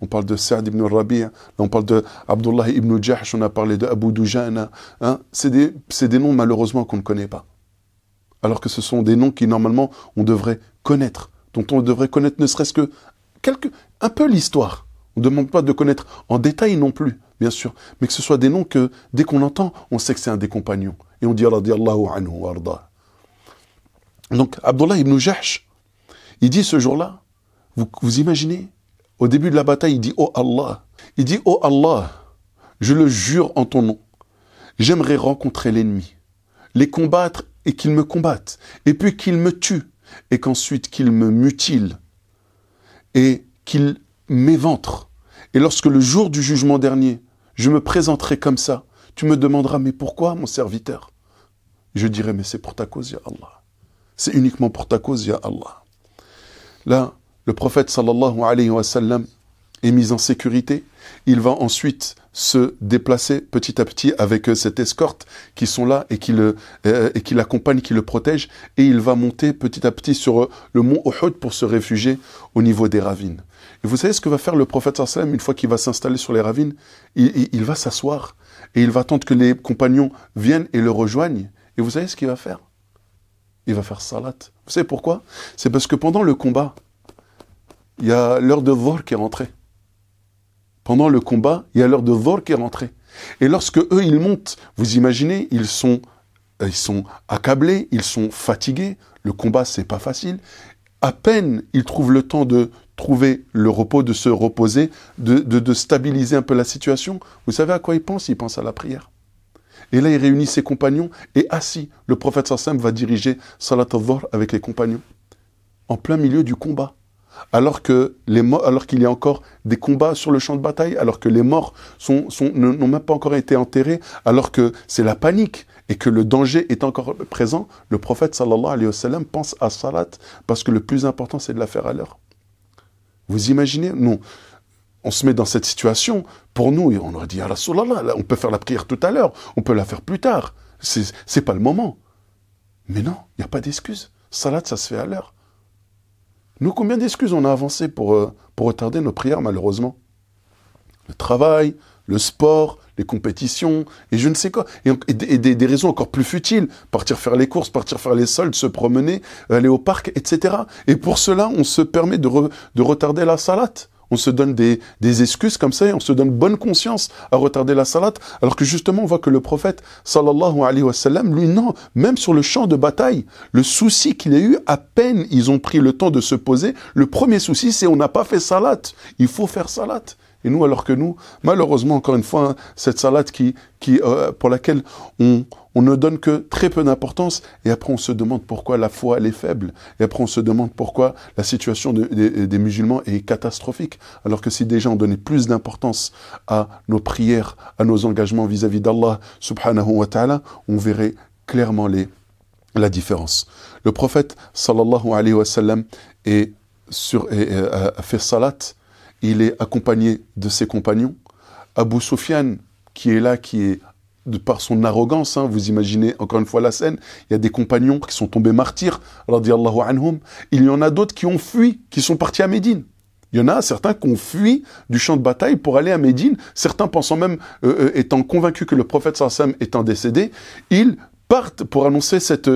Speaker 1: On parle de Saad ibn Rabi', on parle de Abdullah ibn Jahsh, on a parlé de Abu Dujana. Hein. C'est des noms malheureusement qu'on ne connaît pas alors que ce sont des noms qui normalement on devrait connaître, dont on devrait connaître ne serait-ce que quelque, un peu l'histoire. On ne demande pas de connaître en détail non plus, bien sûr, mais que ce soit des noms que dès qu'on entend, on sait que c'est un des compagnons. Et on dit radiallahu anhu arda. Donc Abdullah ibn Jahsh, il dit ce jour-là, vous, vous imaginez, au début de la bataille, il dit Oh Allah, il dit Oh Allah, je le jure en ton nom, j'aimerais rencontrer l'ennemi, les combattre et qu'il me combatte, et puis qu'il me tue, et qu'ensuite qu'il me mutile, et qu'il m'éventre. Et lorsque le jour du jugement dernier, je me présenterai comme ça, tu me demanderas, mais pourquoi, mon serviteur Je dirai, mais c'est pour ta cause, ya Allah. C'est uniquement pour ta cause, ya Allah. Là, le prophète sallallahu alayhi wa sallam est mis en sécurité. Il va ensuite se déplacer petit à petit avec euh, cette escorte qui sont là et qui le euh, qui l'accompagne, qui le protège, et il va monter petit à petit sur euh, le mont Uhud pour se réfugier au niveau des ravines. Et vous savez ce que va faire le prophète sallam une fois qu'il va s'installer sur les ravines il, il, va s'asseoir et il va attendre que les compagnons viennent et le rejoignent. Et vous savez ce qu'il va faire Il va faire salat. Vous savez pourquoi C'est parce que pendant le combat, il y a l'heure de vol qui est rentrée pendant le combat, il y a l'heure de vol qui est rentrée. Et lorsque eux, ils montent, vous imaginez, ils sont, euh, ils sont accablés, ils sont fatigués, le combat, c'est pas facile. À peine ils trouvent le temps de trouver le repos, de se reposer, de, de, stabiliser un peu la situation. Vous savez à quoi ils pensent Ils pensent à la prière. Et là, il réunit ses compagnons et assis, le prophète Sassam va diriger Salat al avec les compagnons, en plein milieu du combat alors que les alors qu'il y a encore des combats sur le champ de bataille, alors que les morts n'ont même pas encore été enterrés, alors que c'est la panique et que le danger est encore présent, le prophète sallallahu alayhi wa sallam pense à salat parce que le plus important c'est de la faire à l'heure. Vous imaginez Non. On se met dans cette situation, pour nous, et on aurait dit, ah, on peut faire la prière tout à l'heure, on peut la faire plus tard, c'est pas le moment. Mais non, il n'y a pas d'excuse. Salat, ça se fait à l'heure. Nous, combien d'excuses on a avancé pour, euh, pour retarder nos prières, malheureusement Le travail, le sport, les compétitions, et je ne sais quoi. Et, des, raisons encore plus futiles. Partir faire les courses, partir faire les soldes, se promener, aller au parc, etc. Et pour cela, on se permet de, de retarder la salate. On se donne des, excuses comme ça on se donne bonne conscience à retarder la salat, alors que justement on voit que le prophète, sallallahu alayhi wa sallam, lui non, même sur le champ de bataille, le souci qu'il a eu, à peine ils ont pris le temps de se poser, le premier souci c'est on n'a pas fait salat, il faut faire salat. Et nous, alors que nous, malheureusement, encore une fois, hein, cette salade qui, qui, euh, pour laquelle on, ne donne que très peu d'importance, et après on se demande pourquoi la foi elle est faible, et après on se demande pourquoi la situation des musulmans est catastrophique, alors que si déjà on donnait plus d'importance à nos prières, à nos engagements vis-à-vis d'Allah, subhanahu wa ta'ala, on verrait clairement la différence. Le prophète, sallallahu alayhi wa sallam, est sur, et, a fait salat il est accompagné de ses compagnons. Abu Sofiane, qui est là, qui est de par son arrogance, hein, vous imaginez encore une fois la scène, il y a des compagnons qui sont tombés martyrs, anhum. il y en a d'autres qui ont fui, qui sont partis à Médine. Il y en a certains qui ont fui du champ de bataille pour aller à Médine, certains pensant même, euh, euh, étant convaincus que le prophète Sassam étant décédé, ils partent pour annoncer cette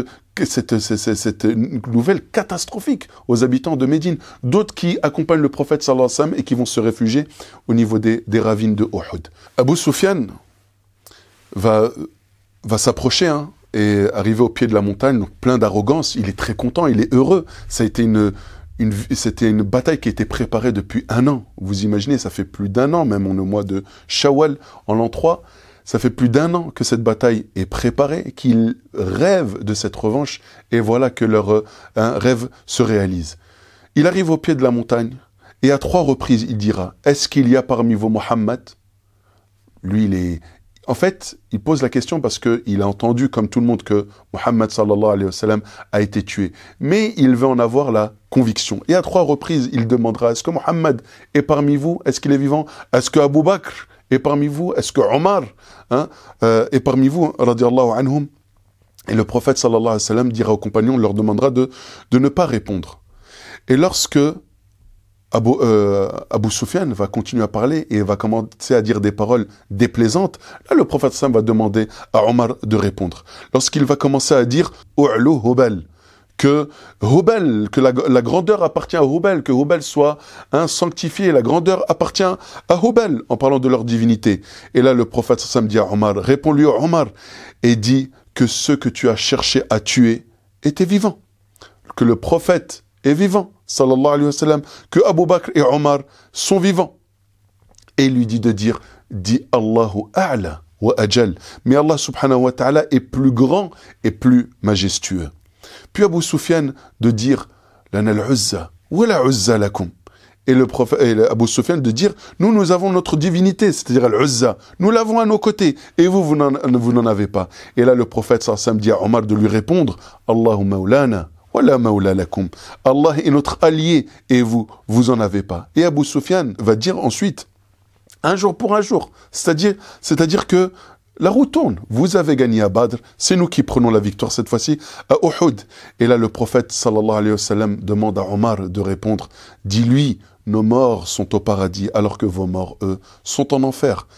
Speaker 1: cette, cette, nouvelle catastrophique aux habitants de Médine. D'autres qui accompagnent le prophète sallallahu alayhi et qui vont se réfugier au niveau des, ravines de Uhud. Abu Sufyan va, va s'approcher hein, et arriver au pied de la montagne, plein d'arrogance. Il est très content, il est heureux. Ça une, une c'était une bataille qui était préparée depuis un an. Vous imaginez, ça fait plus d'un an, même on le au mois de Shawwal, en l'an 3. Ça fait plus d'un an que cette bataille est préparée, qu'ils rêvent de cette revanche, et voilà que leur euh, rêve se réalise. Il arrive au pied de la montagne, et à trois reprises, il dira Est-ce qu'il y a parmi vous Mohammed Lui, il est. En fait, il pose la question parce qu'il a entendu, comme tout le monde, que Mohammed sallallahu a été tué. Mais il veut en avoir la conviction. Et à trois reprises, il demandera Est-ce que Mohammed est parmi vous Est-ce qu'il est vivant Est-ce que Abu Bakr et parmi vous, est-ce que Omar hein, euh, et est parmi vous, anhum Et le prophète sallallahu alayhi wa dira aux compagnons, leur demandera de, ne pas répondre. Et lorsque Abu, euh, Abu Sufyan va continuer à parler et va commencer à dire des paroles déplaisantes, là le prophète sallam va demander à Omar de répondre. Lorsqu'il va commencer à dire « U'lu hubal » que que la, grandeur appartient à Hubel, que Hubel soit un sanctifié, la grandeur appartient à Hubel, en parlant de leur divinité. Et là, le prophète Sassam dit à Omar, réponds-lui oh Omar, et dit que ceux que tu as cherché à tuer étaient vivants. Que le prophète est vivant, sallallahu alayhi wa que Abu Bakr et Omar sont vivants. Et il lui dit de dire, dis Allahu A'la wa Ajal. Mais Allah subhanahu wa ta'ala est plus grand et plus majestueux. Puis Abu Sufyan de dire Lana uzza ou la uzza et le prophète, Abu de dire nous nous avons notre divinité c'est-à-dire l'Uzza nous l'avons à nos côtés et vous vous n'en avez pas et là le prophète sallam dit à Omar de lui répondre Allahu maulana wala maula lakum Allah est notre allié et vous vous en avez pas et Abu Soufiane va dire ensuite un jour pour un jour c'est-à-dire c'est-à-dire que la route tourne. Vous avez gagné à Badr. C'est nous qui prenons la victoire cette fois-ci à Uhud. Et là, le prophète sallallahu alayhi wa sallam demande à Omar de répondre. Dis-lui, nos morts sont au paradis alors que vos morts, eux, sont en enfer.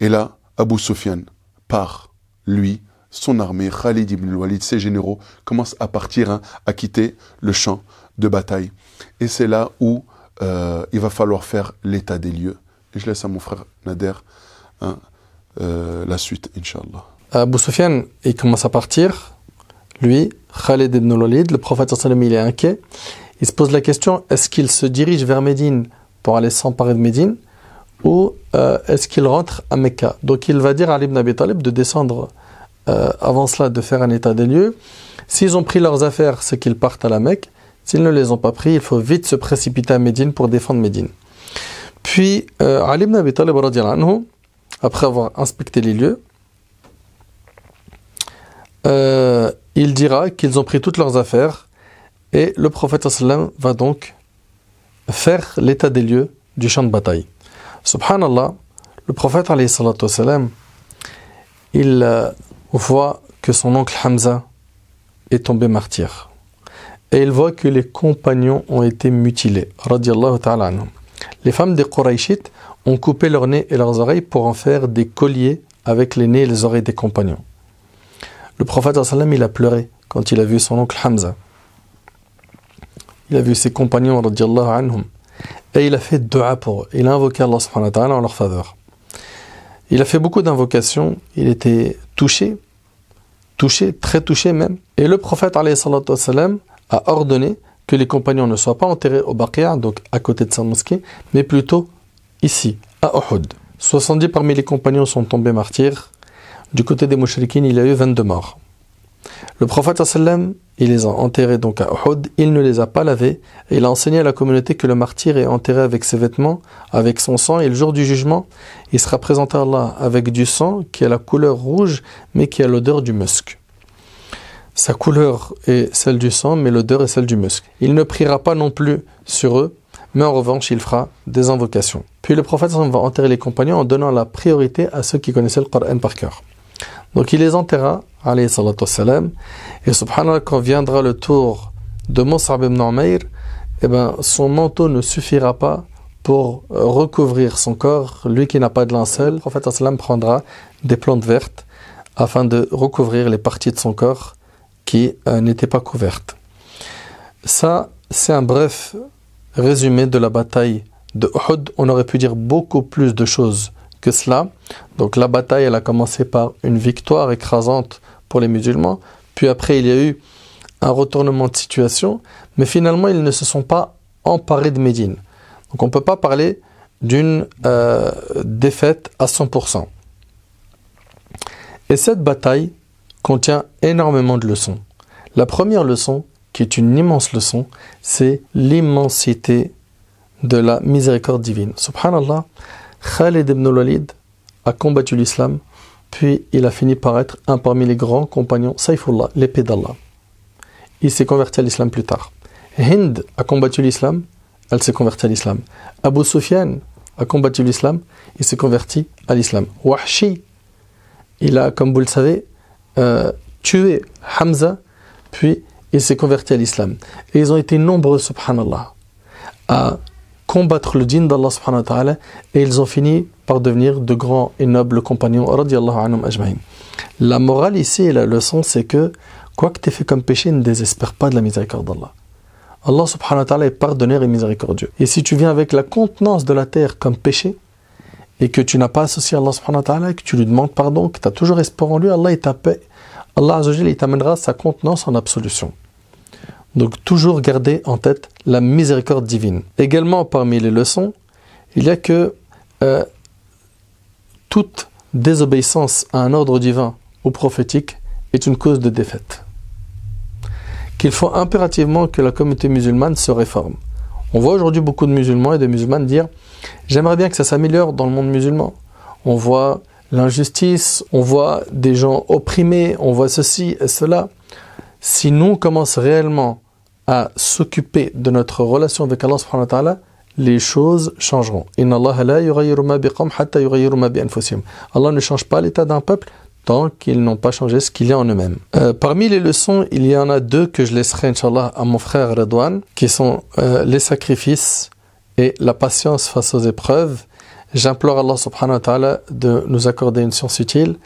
Speaker 1: Et là, Abu Sufyan part, lui, son armée, Khalid ibn Walid, ses généraux, commencent à partir, hein, à quitter le champ de bataille. Et c'est là où euh, il va falloir faire l'état des lieux. Et je laisse à mon frère Nader. Hein, euh, la suite, Inch'Allah. Abu Sufyan, il commence à partir.
Speaker 2: Lui, Khalid ibn Walid, le prophète sallam, il est inquiet. Il se pose la question, est-ce qu'il se dirige vers Médine pour aller s'emparer de Médine ou euh, est-ce qu'il rentre à Mecca Donc il va dire à Ali ibn Abi Talib de descendre euh, avant cela, de faire un état des lieux. S'ils ont pris leurs affaires, c'est qu'ils partent à la Mecque. S'ils ne les ont pas pris, il faut vite se précipiter à Médine pour défendre Médine. Puis Ali ibn Abi Talib anhu, après avoir inspecté les lieux, euh, il dira qu'ils ont pris toutes leurs affaires et le prophète va donc faire l'état des lieux du champ de bataille. Subhanallah, le prophète sallam, il euh, voit que son oncle Hamza est tombé martyr. Et il voit que les compagnons ont été mutilés. Les femmes des Quraishites ont coupé leur nez et leurs oreilles pour en faire des colliers avec les nez et les oreilles des compagnons. Le prophète sallam, il a pleuré quand il a vu son oncle Hamza. Il a vu ses compagnons anhum, et il a fait dua pour eux. Il a invoqué Allah en leur faveur. Il a fait beaucoup d'invocations, il était touché, touché, très touché même. Et le prophète sallam, a ordonné que les compagnons ne soient pas enterrés au Baqiyah, donc à côté de sa mosquée, mais plutôt Ici, à Uhud, 70 parmi les compagnons sont tombés martyrs. Du côté des Mouchrikines, il y a eu 22 morts. Le prophète sallam, il les a enterrés donc à Uhud, il ne les a pas lavés, et il a enseigné à la communauté que le martyr est enterré avec ses vêtements, avec son sang, et le jour du jugement, il sera présenté à Allah avec du sang qui a la couleur rouge, mais qui a l'odeur du musc. Sa couleur est celle du sang, mais l'odeur est celle du musc. Il ne priera pas non plus sur eux, mais en revanche, il fera des invocations. Puis le prophète va enterrer les compagnons en donnant la priorité à ceux qui connaissaient le Coran par cœur. Donc il les enterra, alayhi salatu sallam, et subhanallah, quand viendra le tour de Moussab ibn Umair, eh ben, son manteau ne suffira pas pour euh, recouvrir son corps, lui qui n'a pas de linceul. Le prophète sallam prendra des plantes vertes afin de recouvrir les parties de son corps qui euh, n'étaient pas couvertes. Ça, c'est un bref résumé de la bataille de Uhud. On aurait pu dire beaucoup plus de choses que cela. Donc la bataille, elle a commencé par une victoire écrasante pour les musulmans. Puis après, il y a eu un retournement de situation. Mais finalement, ils ne se sont pas emparés de Médine. Donc on ne peut pas parler d'une euh, défaite à 100%. Et cette bataille contient énormément de leçons. La première leçon, qui est une immense leçon, c'est l'immensité de la miséricorde divine. Subhanallah, Khalid ibn al-Walid a combattu l'islam, puis il a fini par être un parmi les grands compagnons, Saifullah, l'épée d'Allah. Il s'est converti à l'islam plus tard. Hind a combattu l'islam, elle s'est convertie à l'islam. Abu Sufyan a combattu l'islam, il s'est converti à l'islam. Wahshi, il a, comme vous le savez, euh, tué Hamza, puis il s'est converti à l'islam. Et ils ont été nombreux, subhanallah, à combattre le djinn d'Allah subhanahu wa ta'ala et ils ont fini par devenir de grands et nobles compagnons, anhum La morale ici et la leçon, c'est que quoi que tu aies fait comme péché, ne désespère pas de la miséricorde d'Allah. Allah subhanahu wa ta'ala est pardonneur et miséricordieux. Et si tu viens avec la contenance de la terre comme péché, et que tu n'as pas associé Allah subhanahu wa ta'ala, que tu lui demandes pardon, que tu as toujours espoir en lui, Allah, paix. Allah il t'amènera sa contenance en absolution. Donc toujours garder en tête la miséricorde divine. Également parmi les leçons, il y a que euh, toute désobéissance à un ordre divin ou prophétique est une cause de défaite. Qu'il faut impérativement que la communauté musulmane se réforme. On voit aujourd'hui beaucoup de musulmans et de musulmanes dire j'aimerais bien que ça s'améliore dans le monde musulman. On voit l'injustice, on voit des gens opprimés, on voit ceci et cela. Si nous, on commence réellement à s'occuper de notre relation avec Allah subhanahu les choses changeront. Allah ne change pas l'état d'un peuple tant qu'ils n'ont pas changé ce qu'il y a en eux-mêmes. Euh, parmi les leçons, il y en a deux que je laisserai, inshallah à mon frère Redouane, qui sont euh, les sacrifices et la patience face aux épreuves. J'implore Allah subhanahu de nous accorder une science utile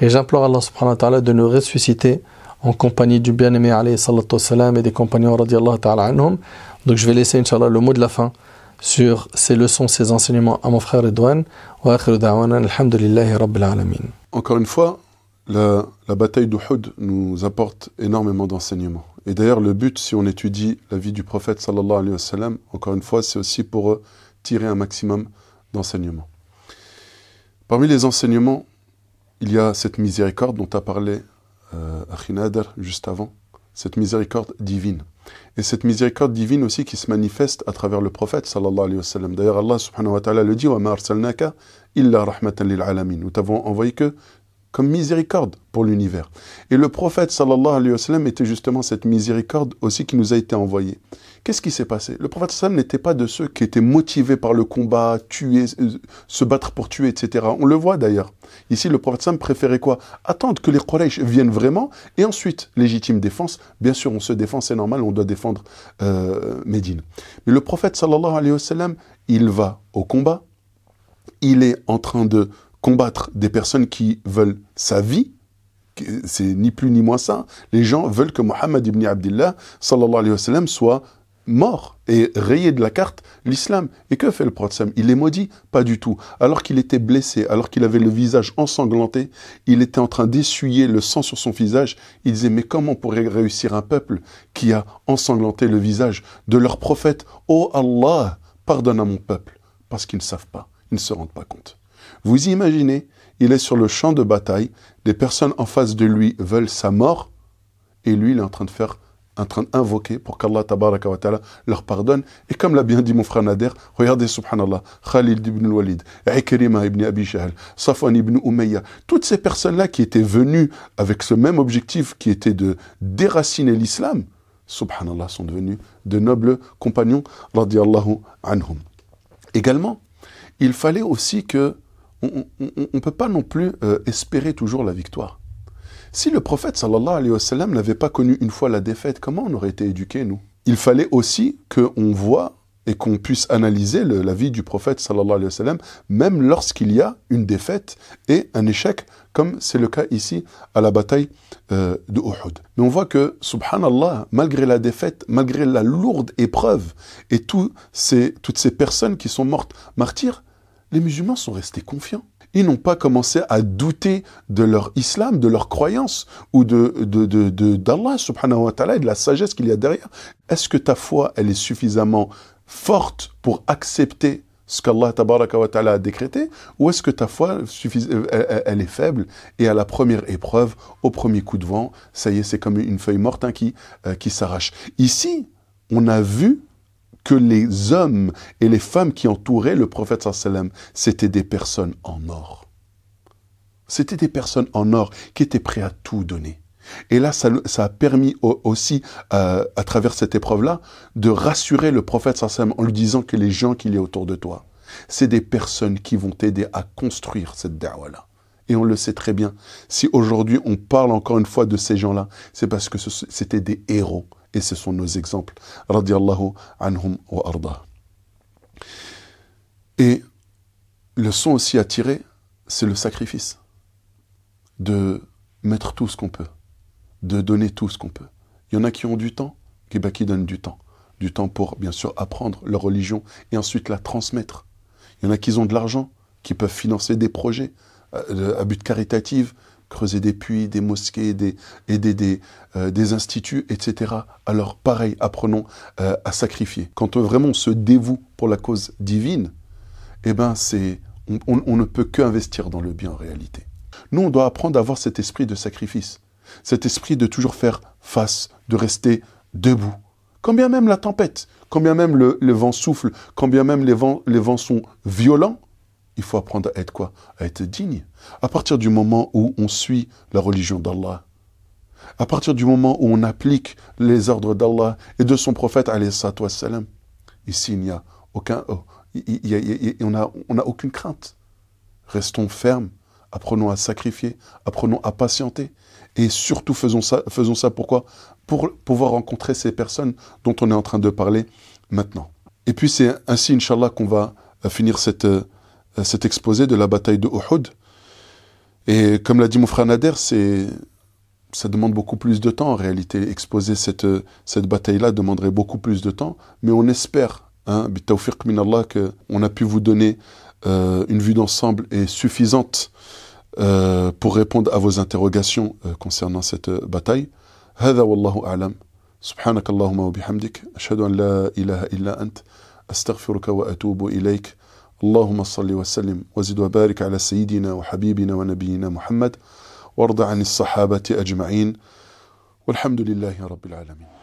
Speaker 2: et j'implore Allah subhanahu de nous ressusciter en compagnie du bien-aimé alayhi et des compagnons radiallahu ta'ala anhum. Donc je vais laisser inshallah le mot de la fin sur ces leçons, ces enseignements à mon frère Edouane.
Speaker 1: Encore une fois, la, la bataille d'Uhud nous apporte énormément d'enseignements. Et d'ailleurs, le but, si on étudie la vie du prophète sallallahu alayhi wa sallam, encore une fois, c'est aussi pour tirer un maximum d'enseignements. Parmi les enseignements, il y a cette miséricorde dont a parlé euh, juste avant, cette miséricorde divine. Et cette miséricorde divine aussi qui se manifeste à travers le prophète sallallahu alayhi wa sallam. D'ailleurs Allah subhanahu wa ta'ala le dit « Wa ma arsalnaka illa rahmatan lil alamin » Nous t'avons envoyé que comme miséricorde pour l'univers. Et le prophète sallallahu alayhi wa sallam était justement cette miséricorde aussi qui nous a été envoyée. Qu'est-ce qui s'est passé Le prophète sallam n'était pas de ceux qui étaient motivés par le combat, tuer, euh, se battre pour tuer, etc. On le voit d'ailleurs. Ici, le prophète sallam préférait quoi Attendre que les Quraysh viennent vraiment et ensuite, légitime défense. Bien sûr, on se défend, c'est normal, on doit défendre euh, Médine. Mais le prophète sallallahu alayhi wa sallam, il va au combat, il est en train de combattre des personnes qui veulent sa vie, c'est ni plus ni moins ça. Les gens veulent que Mohammed ibn Abdullah sallallahu alayhi wa soit mort et rayé de la carte l'islam. Et que fait le prophète Il est maudit Pas du tout. Alors qu'il était blessé, alors qu'il avait le visage ensanglanté, il était en train d'essuyer le sang sur son visage. Il disait, mais comment pourrait réussir un peuple qui a ensanglanté le visage de leur prophète Oh Allah, pardonne à mon peuple, parce qu'ils ne savent pas, ils ne se rendent pas compte. Vous imaginez, il est sur le champ de bataille, des personnes en face de lui veulent sa mort, et lui, il est en train de faire, en train d'invoquer pour qu'Allah wa leur pardonne. Et comme l'a bien dit mon frère Nader, regardez, subhanallah, Khalid ibn walid Ikrima ibn Abi Jahl, Safwan ibn Umayya, toutes ces personnes-là qui étaient venues avec ce même objectif qui était de déraciner l'islam, subhanallah, sont devenus de nobles compagnons, radiallahu anhum. Également, il fallait aussi que on ne peut pas non plus euh, espérer toujours la victoire. Si le prophète sallallahu alayhi wa sallam n'avait pas connu une fois la défaite, comment on aurait été éduqué nous Il fallait aussi qu'on voit et qu'on puisse analyser la vie du prophète sallallahu alayhi wa sallam, même lorsqu'il y a une défaite et un échec, comme c'est le cas ici à la bataille euh, de Uhud. Mais on voit que, subhanallah, malgré la défaite, malgré la lourde épreuve et toutes ces personnes qui sont mortes martyrs, les musulmans sont restés confiants. Ils n'ont pas commencé à douter de leur islam, de leur croyance ou de d'Allah subhanahu wa ta'ala et de la sagesse qu'il y a derrière. Est-ce que ta foi, elle est suffisamment forte pour accepter ce qu'Allah ta'ala a décrété ou est-ce que ta foi, euh, euh, euh, elle est faible et à la première épreuve, au premier coup de vent, ça y est, c'est comme une feuille morte hein, qui, qui s'arrache. Ici, on a vu que les hommes et les femmes qui entouraient le prophète sallam, c'était des personnes en or. C'était des personnes en or qui étaient prêts à tout donner. Et là, ça, a permis aussi, euh, à travers cette épreuve-là, de rassurer le prophète sallam en lui disant que les gens qu'il a autour de toi, c'est des personnes qui vont t'aider à construire cette da'wah-là. Et on le sait très bien. Si aujourd'hui on parle encore une fois de ces gens-là, c'est parce que c'était des héros et ce sont nos exemples. Radiallahu anhum wa arda. Et le son aussi à tirer, c'est le sacrifice. De mettre tout ce qu'on peut. De donner tout ce qu'on peut. Il y en a qui ont du temps, qui, bah, qui donnent du temps. Du temps pour, bien sûr, apprendre leur religion et ensuite la transmettre. Il y en a qui ont de l'argent, qui peuvent financer des projets euh, à but caritatif, creuser des puits, des mosquées, des, euh, des, instituts, etc. Alors pareil, apprenons euh, à sacrifier. Quand vraiment on se dévoue pour la cause divine, eh ben c'est on, ne peut que investir dans le bien en réalité. Nous, on doit apprendre à avoir cet esprit de sacrifice, cet esprit de toujours faire face, de rester debout. Quand bien même la tempête, quand bien même le, le vent souffle, quand bien même les vents, les vents sont violents, il faut apprendre à être quoi À être digne. À partir du moment où on suit la religion d'Allah, à partir du moment où on applique les ordres d'Allah et de son prophète, wassalam, ici il n'y a aucun, a, on n'a a aucune crainte. Restons fermes, apprenons à sacrifier, apprenons à patienter et surtout faisons ça, faisons ça pourquoi Pour pouvoir rencontrer ces personnes dont on est en train de parler maintenant. Et puis c'est ainsi, Inch'Allah, qu'on va euh, finir cette euh, cet euh, exposé de la bataille de Uhud. Et comme l'a dit mon frère Nader, c'est, ça demande beaucoup plus de temps en réalité. Exposer cette, euh, cette bataille-là demanderait beaucoup plus de temps, mais on espère, hein, min Allah, qu'on a pu vous donner euh, une vue d'ensemble et suffisante pour répondre à vos interrogations concernant cette bataille. wa bihamdik »« an la ilaha illa ant »« Astaghfiruka wa ilayk » اللهم صل وسلم وزد وبارك على سيدنا وحبيبنا ونبينا محمد وارض عن الصحابة أجمعين والحمد لله رب العالمين